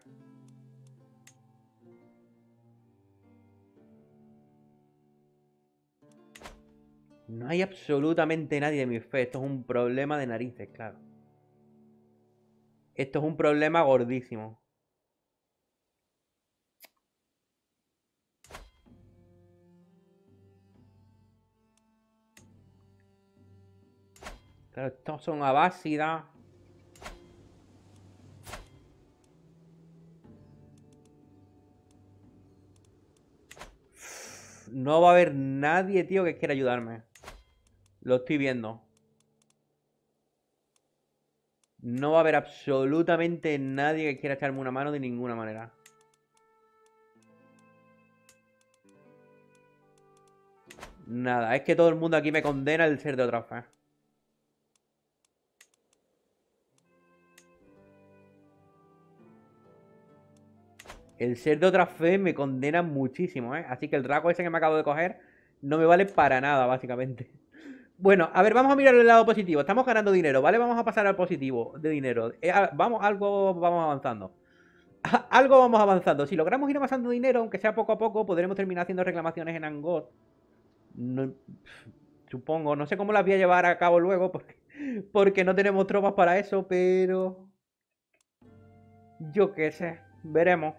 No hay absolutamente nadie de mi fe. Esto es un problema de narices, claro. Esto es un problema gordísimo. Claro, estos son abásidas. No va a haber nadie, tío, que quiera ayudarme. Lo estoy viendo. No va a haber absolutamente nadie que quiera echarme una mano de ninguna manera. Nada, es que todo el mundo aquí me condena el ser de otra fe. El ser de otra fe me condena muchísimo, ¿eh? Así que el raco ese que me acabo de coger no me vale para nada, básicamente. Bueno, a ver, vamos a mirar el lado positivo. Estamos ganando dinero, ¿vale? Vamos a pasar al positivo de dinero. Eh, vamos, algo vamos avanzando. algo vamos avanzando. Si logramos ir avanzando dinero, aunque sea poco a poco, podremos terminar haciendo reclamaciones en Angot supongo, no sé cómo las voy a llevar a cabo luego, porque no tenemos tropas para eso, pero... Yo qué sé, veremos.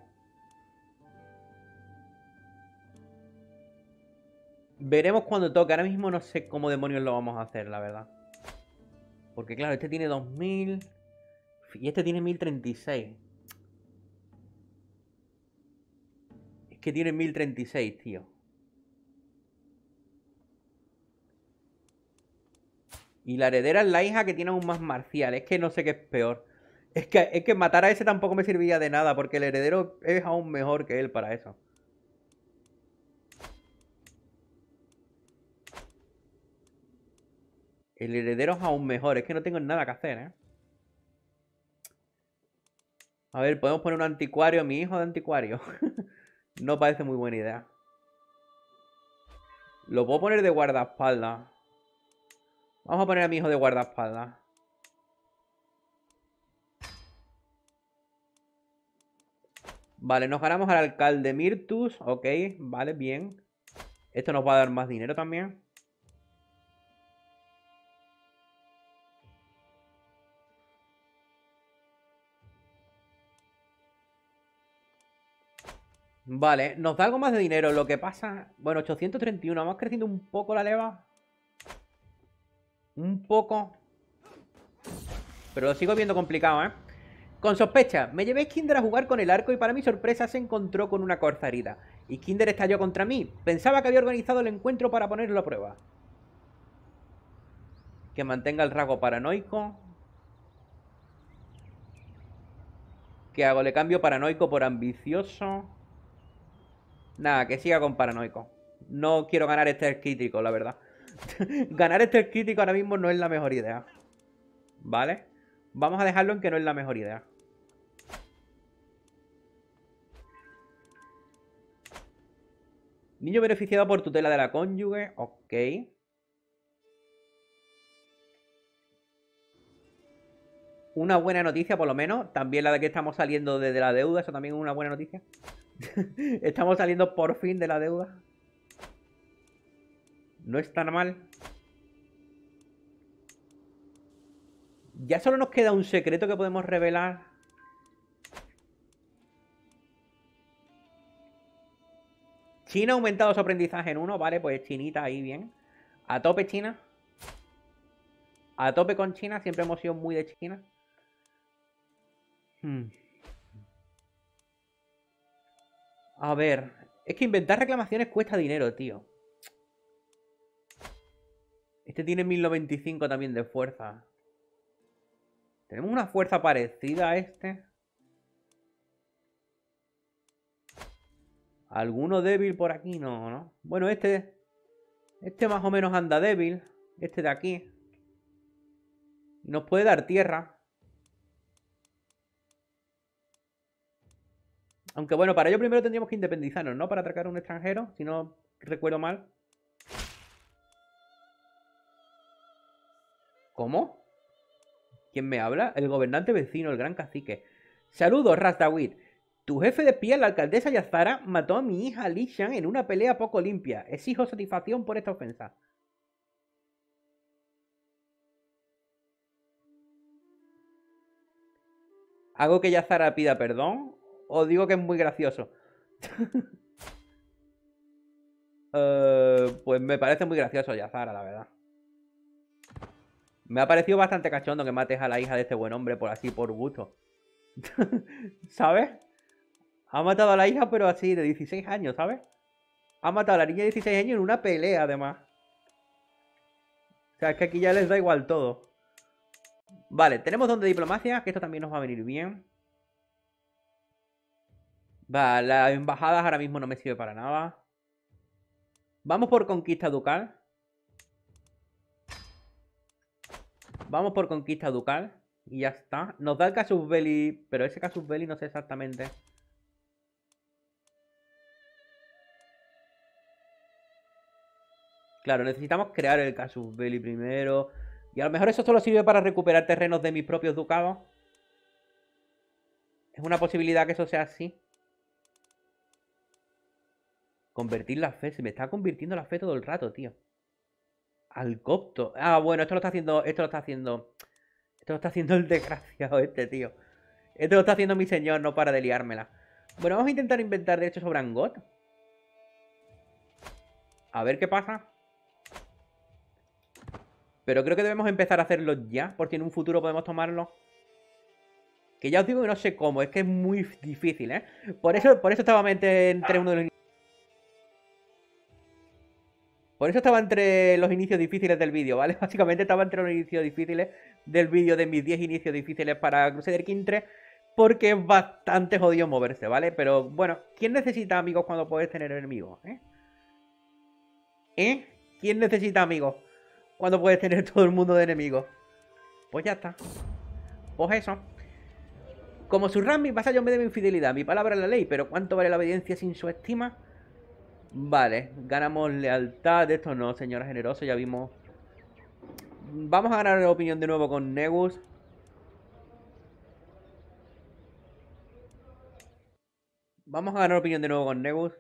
Veremos cuando toque. Ahora mismo no sé cómo demonios lo vamos a hacer, la verdad. Porque claro, este tiene 2000 y este tiene 1036. Es que tiene 1036, tío. Y la heredera es la hija que tiene aún más marcial. Es que no sé qué es peor. Es que, es que matar a ese tampoco me serviría de nada porque el heredero es aún mejor que él para eso. El heredero es aún mejor. Es que no tengo nada que hacer, ¿eh? A ver, podemos poner un anticuario a mi hijo de anticuario. no parece muy buena idea. Lo puedo poner de guardaespaldas. Vamos a poner a mi hijo de guardaespaldas. Vale, nos ganamos al alcalde Mirtus. Ok, vale, bien. Esto nos va a dar más dinero también. Vale, nos da algo más de dinero. Lo que pasa... Bueno, 831. Vamos creciendo un poco la leva. Un poco. Pero lo sigo viendo complicado, ¿eh? Con sospecha, me llevé Kinder a jugar con el arco y para mi sorpresa se encontró con una corza herida. Y Kinder estalló contra mí. Pensaba que había organizado el encuentro para ponerlo a prueba. Que mantenga el rasgo paranoico. que hago? ¿Le cambio paranoico por ambicioso? Nada, que siga con paranoico. No quiero ganar este crítico, la verdad. ganar este crítico ahora mismo no es la mejor idea. ¿Vale? Vamos a dejarlo en que no es la mejor idea. Niño beneficiado por tutela de la cónyuge. Ok. Una buena noticia, por lo menos. También la de que estamos saliendo de la deuda. Eso también es una buena noticia. Estamos saliendo por fin de la deuda. No es tan mal. Ya solo nos queda un secreto que podemos revelar. China ha aumentado su aprendizaje en uno, vale, pues Chinita ahí bien. A tope China. A tope con China, siempre hemos sido muy de China. Hmm. A ver. Es que inventar reclamaciones cuesta dinero, tío. Este tiene 1095 también de fuerza. Tenemos una fuerza parecida a este. ¿Alguno débil por aquí? No, ¿no? Bueno, este... Este más o menos anda débil. Este de aquí. Nos puede dar tierra. Aunque bueno, para ello primero tendríamos que independizarnos, ¿no? Para atracar a un extranjero, si no recuerdo mal. ¿Cómo? ¿Quién me habla? El gobernante vecino, el gran cacique. Saludos, RastaWit. Tu jefe de piel, la alcaldesa Yazara, mató a mi hija Lishan en una pelea poco limpia. Exijo satisfacción por esta ofensa. Hago que Yazara pida perdón os digo que es muy gracioso. Eh, pues me parece muy gracioso Yazara, la verdad. Me ha parecido bastante cachondo que mates a la hija de este buen hombre por así, por gusto. ¿Sabes? Ha matado a la hija, pero así, de 16 años, ¿sabes? Ha matado a la niña de 16 años en una pelea, además. O sea, es que aquí ya les da igual todo. Vale, tenemos donde diplomacia, que esto también nos va a venir bien las embajadas ahora mismo no me sirve para nada. Vamos por conquista ducal. Vamos por conquista ducal. Y ya está. Nos da el Casus Belli, pero ese Casus Belli no sé exactamente. Claro, necesitamos crear el Casus Belli primero. Y a lo mejor eso solo sirve para recuperar terrenos de mis propios ducados. Es una posibilidad que eso sea así. Convertir la fe. Se me está convirtiendo la fe todo el rato, tío. Al copto. Ah, bueno, esto lo está haciendo. Esto lo está haciendo. Esto lo está haciendo el desgraciado este, tío. Esto lo está haciendo mi señor, no para de liármela. Bueno, vamos a intentar inventar de hecho sobre Angot. A ver qué pasa. Pero creo que debemos empezar a hacerlo ya, porque en un futuro podemos tomarlo. Que ya os digo que no sé cómo, es que es muy difícil, ¿eh? Por eso, por eso estaba mente entre ah. uno de los Por eso estaba entre los inicios difíciles del vídeo, ¿vale? Básicamente estaba entre los inicios difíciles del vídeo de mis 10 inicios difíciles para Crusader King 3 porque es bastante jodido moverse, ¿vale? Pero bueno, ¿quién necesita amigos cuando puedes tener enemigos? ¿Eh? ¿Eh? ¿Quién necesita amigos cuando puedes tener todo el mundo de enemigos? Pues ya está. Pues eso. Como su ram, yo vasallo me de mi infidelidad, mi palabra es la ley, pero ¿cuánto vale la obediencia sin su estima? Vale, ganamos lealtad. De Esto no, señora generosa, ya vimos. Vamos a ganar la opinión de nuevo con Negus. Vamos a ganar opinión de nuevo con Negus.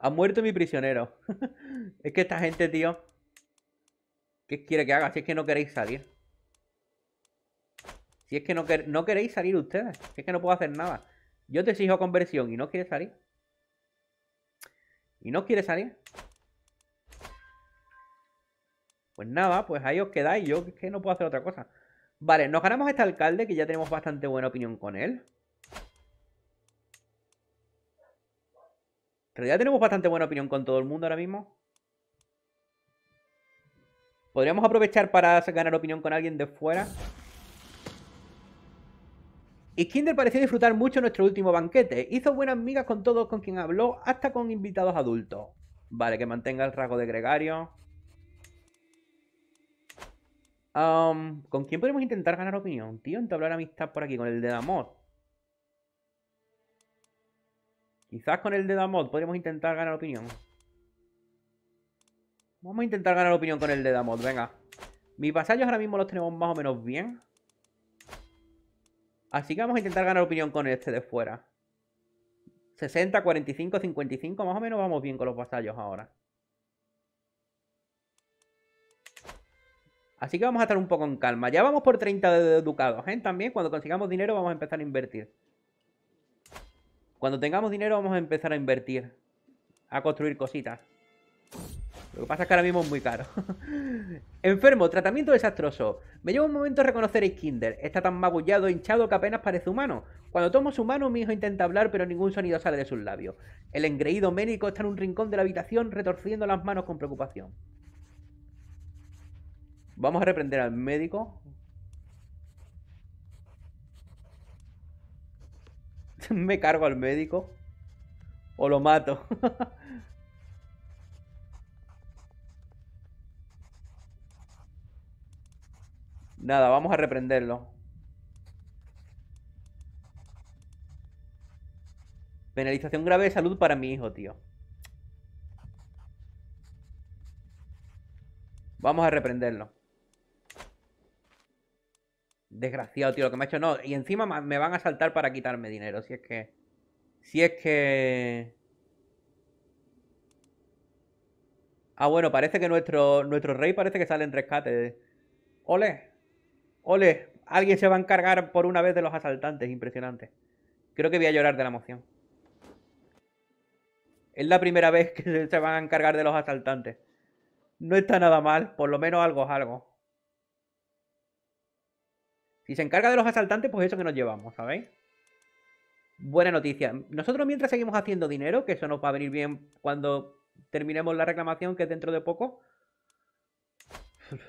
Ha muerto mi prisionero. es que esta gente, tío. ¿Qué quiere que haga? Si es que no queréis salir. Si es que no, no queréis salir ustedes. Si es que no puedo hacer nada yo te exijo conversión y no quieres salir. Y no quieres salir. Pues nada, pues ahí os quedáis. Yo es que no puedo hacer otra cosa. Vale, nos ganamos a este alcalde, que ya tenemos bastante buena opinión con él. Pero ya tenemos bastante buena opinión con todo el mundo ahora mismo. Podríamos aprovechar para ganar opinión con alguien de fuera. Y Skinder pareció disfrutar mucho nuestro último banquete. Hizo buenas migas con todos con quien habló, hasta con invitados adultos. Vale, que mantenga el rasgo de gregario. Um, ¿Con quién podemos intentar ganar opinión, tío? Entablar amistad por aquí, con el de Damod. Quizás con el de Damod podríamos intentar ganar opinión. Vamos a intentar ganar opinión con el de Damod, venga. Mis vasallos ahora mismo los tenemos más o menos bien. Así que vamos a intentar ganar opinión con este de fuera. 60, 45, 55, más o menos vamos bien con los vasallos ahora. Así que vamos a estar un poco en calma. Ya vamos por 30 de ducados, ¿eh? También cuando consigamos dinero vamos a empezar a invertir. Cuando tengamos dinero vamos a empezar a invertir. A construir cositas. Lo que pasa es que ahora mismo es muy caro. Enfermo, tratamiento desastroso. Me lleva un momento reconocer a Kinder. Está tan magullado e hinchado que apenas parece humano. Cuando tomo su mano, mi hijo intenta hablar, pero ningún sonido sale de sus labios. El engreído médico está en un rincón de la habitación, retorciendo las manos con preocupación. Vamos a reprender al médico. Me cargo al médico. O lo mato. Nada, vamos a reprenderlo. Penalización grave de salud para mi hijo, tío. Vamos a reprenderlo. Desgraciado, tío, lo que me ha hecho. No, y encima me van a saltar para quitarme dinero. Si es que. Si es que. Ah, bueno, parece que nuestro, nuestro rey parece que sale en rescate. ¡Ole! Ole, alguien se va a encargar por una vez de los asaltantes, impresionante. Creo que voy a llorar de la emoción. Es la primera vez que se van a encargar de los asaltantes. No está nada mal, por lo menos algo es algo. Si se encarga de los asaltantes, pues eso que nos llevamos, ¿sabéis? Buena noticia. Nosotros mientras seguimos haciendo dinero, que eso nos va a venir bien cuando terminemos la reclamación, que es dentro de poco,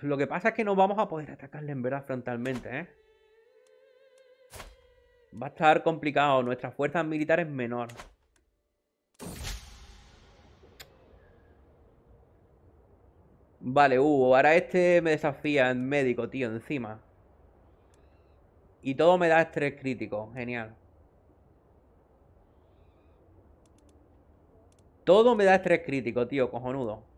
lo que pasa es que no vamos a poder atacarle en verdad frontalmente, ¿eh? Va a estar complicado. Nuestra fuerzas militares es menor. Vale, Hugo. Ahora este me desafía en médico, tío, encima. Y todo me da estrés crítico. Genial. Todo me da estrés crítico, tío, cojonudo.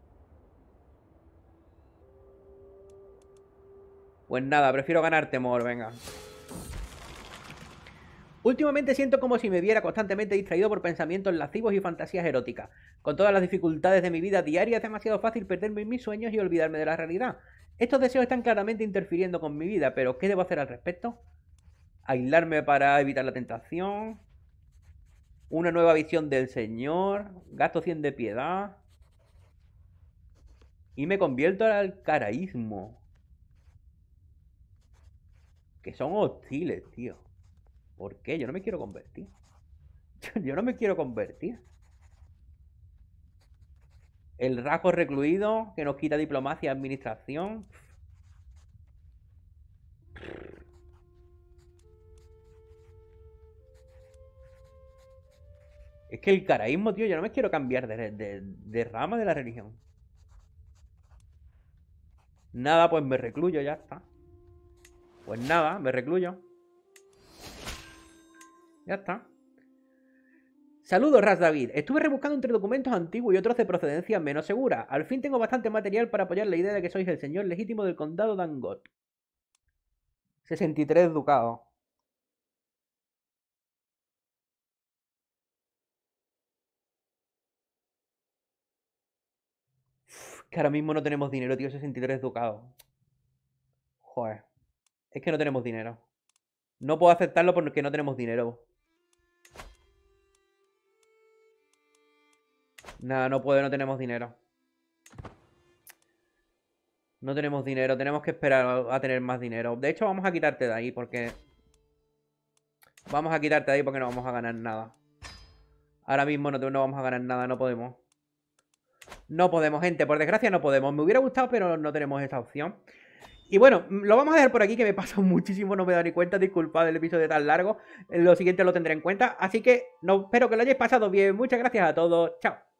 Pues nada, prefiero ganar temor, venga. Últimamente siento como si me viera constantemente distraído por pensamientos lascivos y fantasías eróticas. Con todas las dificultades de mi vida diaria es demasiado fácil perderme en mis sueños y olvidarme de la realidad. Estos deseos están claramente interfiriendo con mi vida, pero ¿qué debo hacer al respecto? Aislarme para evitar la tentación. Una nueva visión del Señor. Gasto 100 de piedad. Y me convierto al caraísmo que son hostiles, tío. ¿Por qué? Yo no me quiero convertir. Yo, no me quiero convertir. El rasgo recluido que nos quita diplomacia y administración. Es que el caraísmo, tío, yo no me quiero cambiar de, de, rama de la religión. Nada, pues me recluyo, ya está. Pues nada, me recluyo. Ya está. Saludos, Ras David. Estuve rebuscando entre documentos antiguos y otros de procedencia menos segura. Al fin tengo bastante material para apoyar la idea de que sois el señor legítimo del condado de 63 ducados. Que ahora mismo no tenemos dinero, tío. 63 ducados. Joder. Es que no tenemos dinero. No puedo aceptarlo porque no tenemos dinero. Nada, no puedo, no tenemos dinero. No tenemos dinero, tenemos que esperar a tener más dinero. De hecho, vamos a quitarte de ahí porque... Vamos a quitarte de ahí porque no vamos a ganar nada. Ahora mismo no, no vamos a ganar nada, no podemos. No podemos, gente. Por desgracia no podemos. Me hubiera gustado, pero no tenemos esta opción. Y bueno, mm, lo vamos a dejar por aquí, que me pasó muchísimo, no me dado ni cuenta, disculpad el episodio tan largo. Eh, lo siguiente lo tendré en cuenta. Así que no, espero que lo hayáis pasado bien. Muchas gracias a todos. Chao.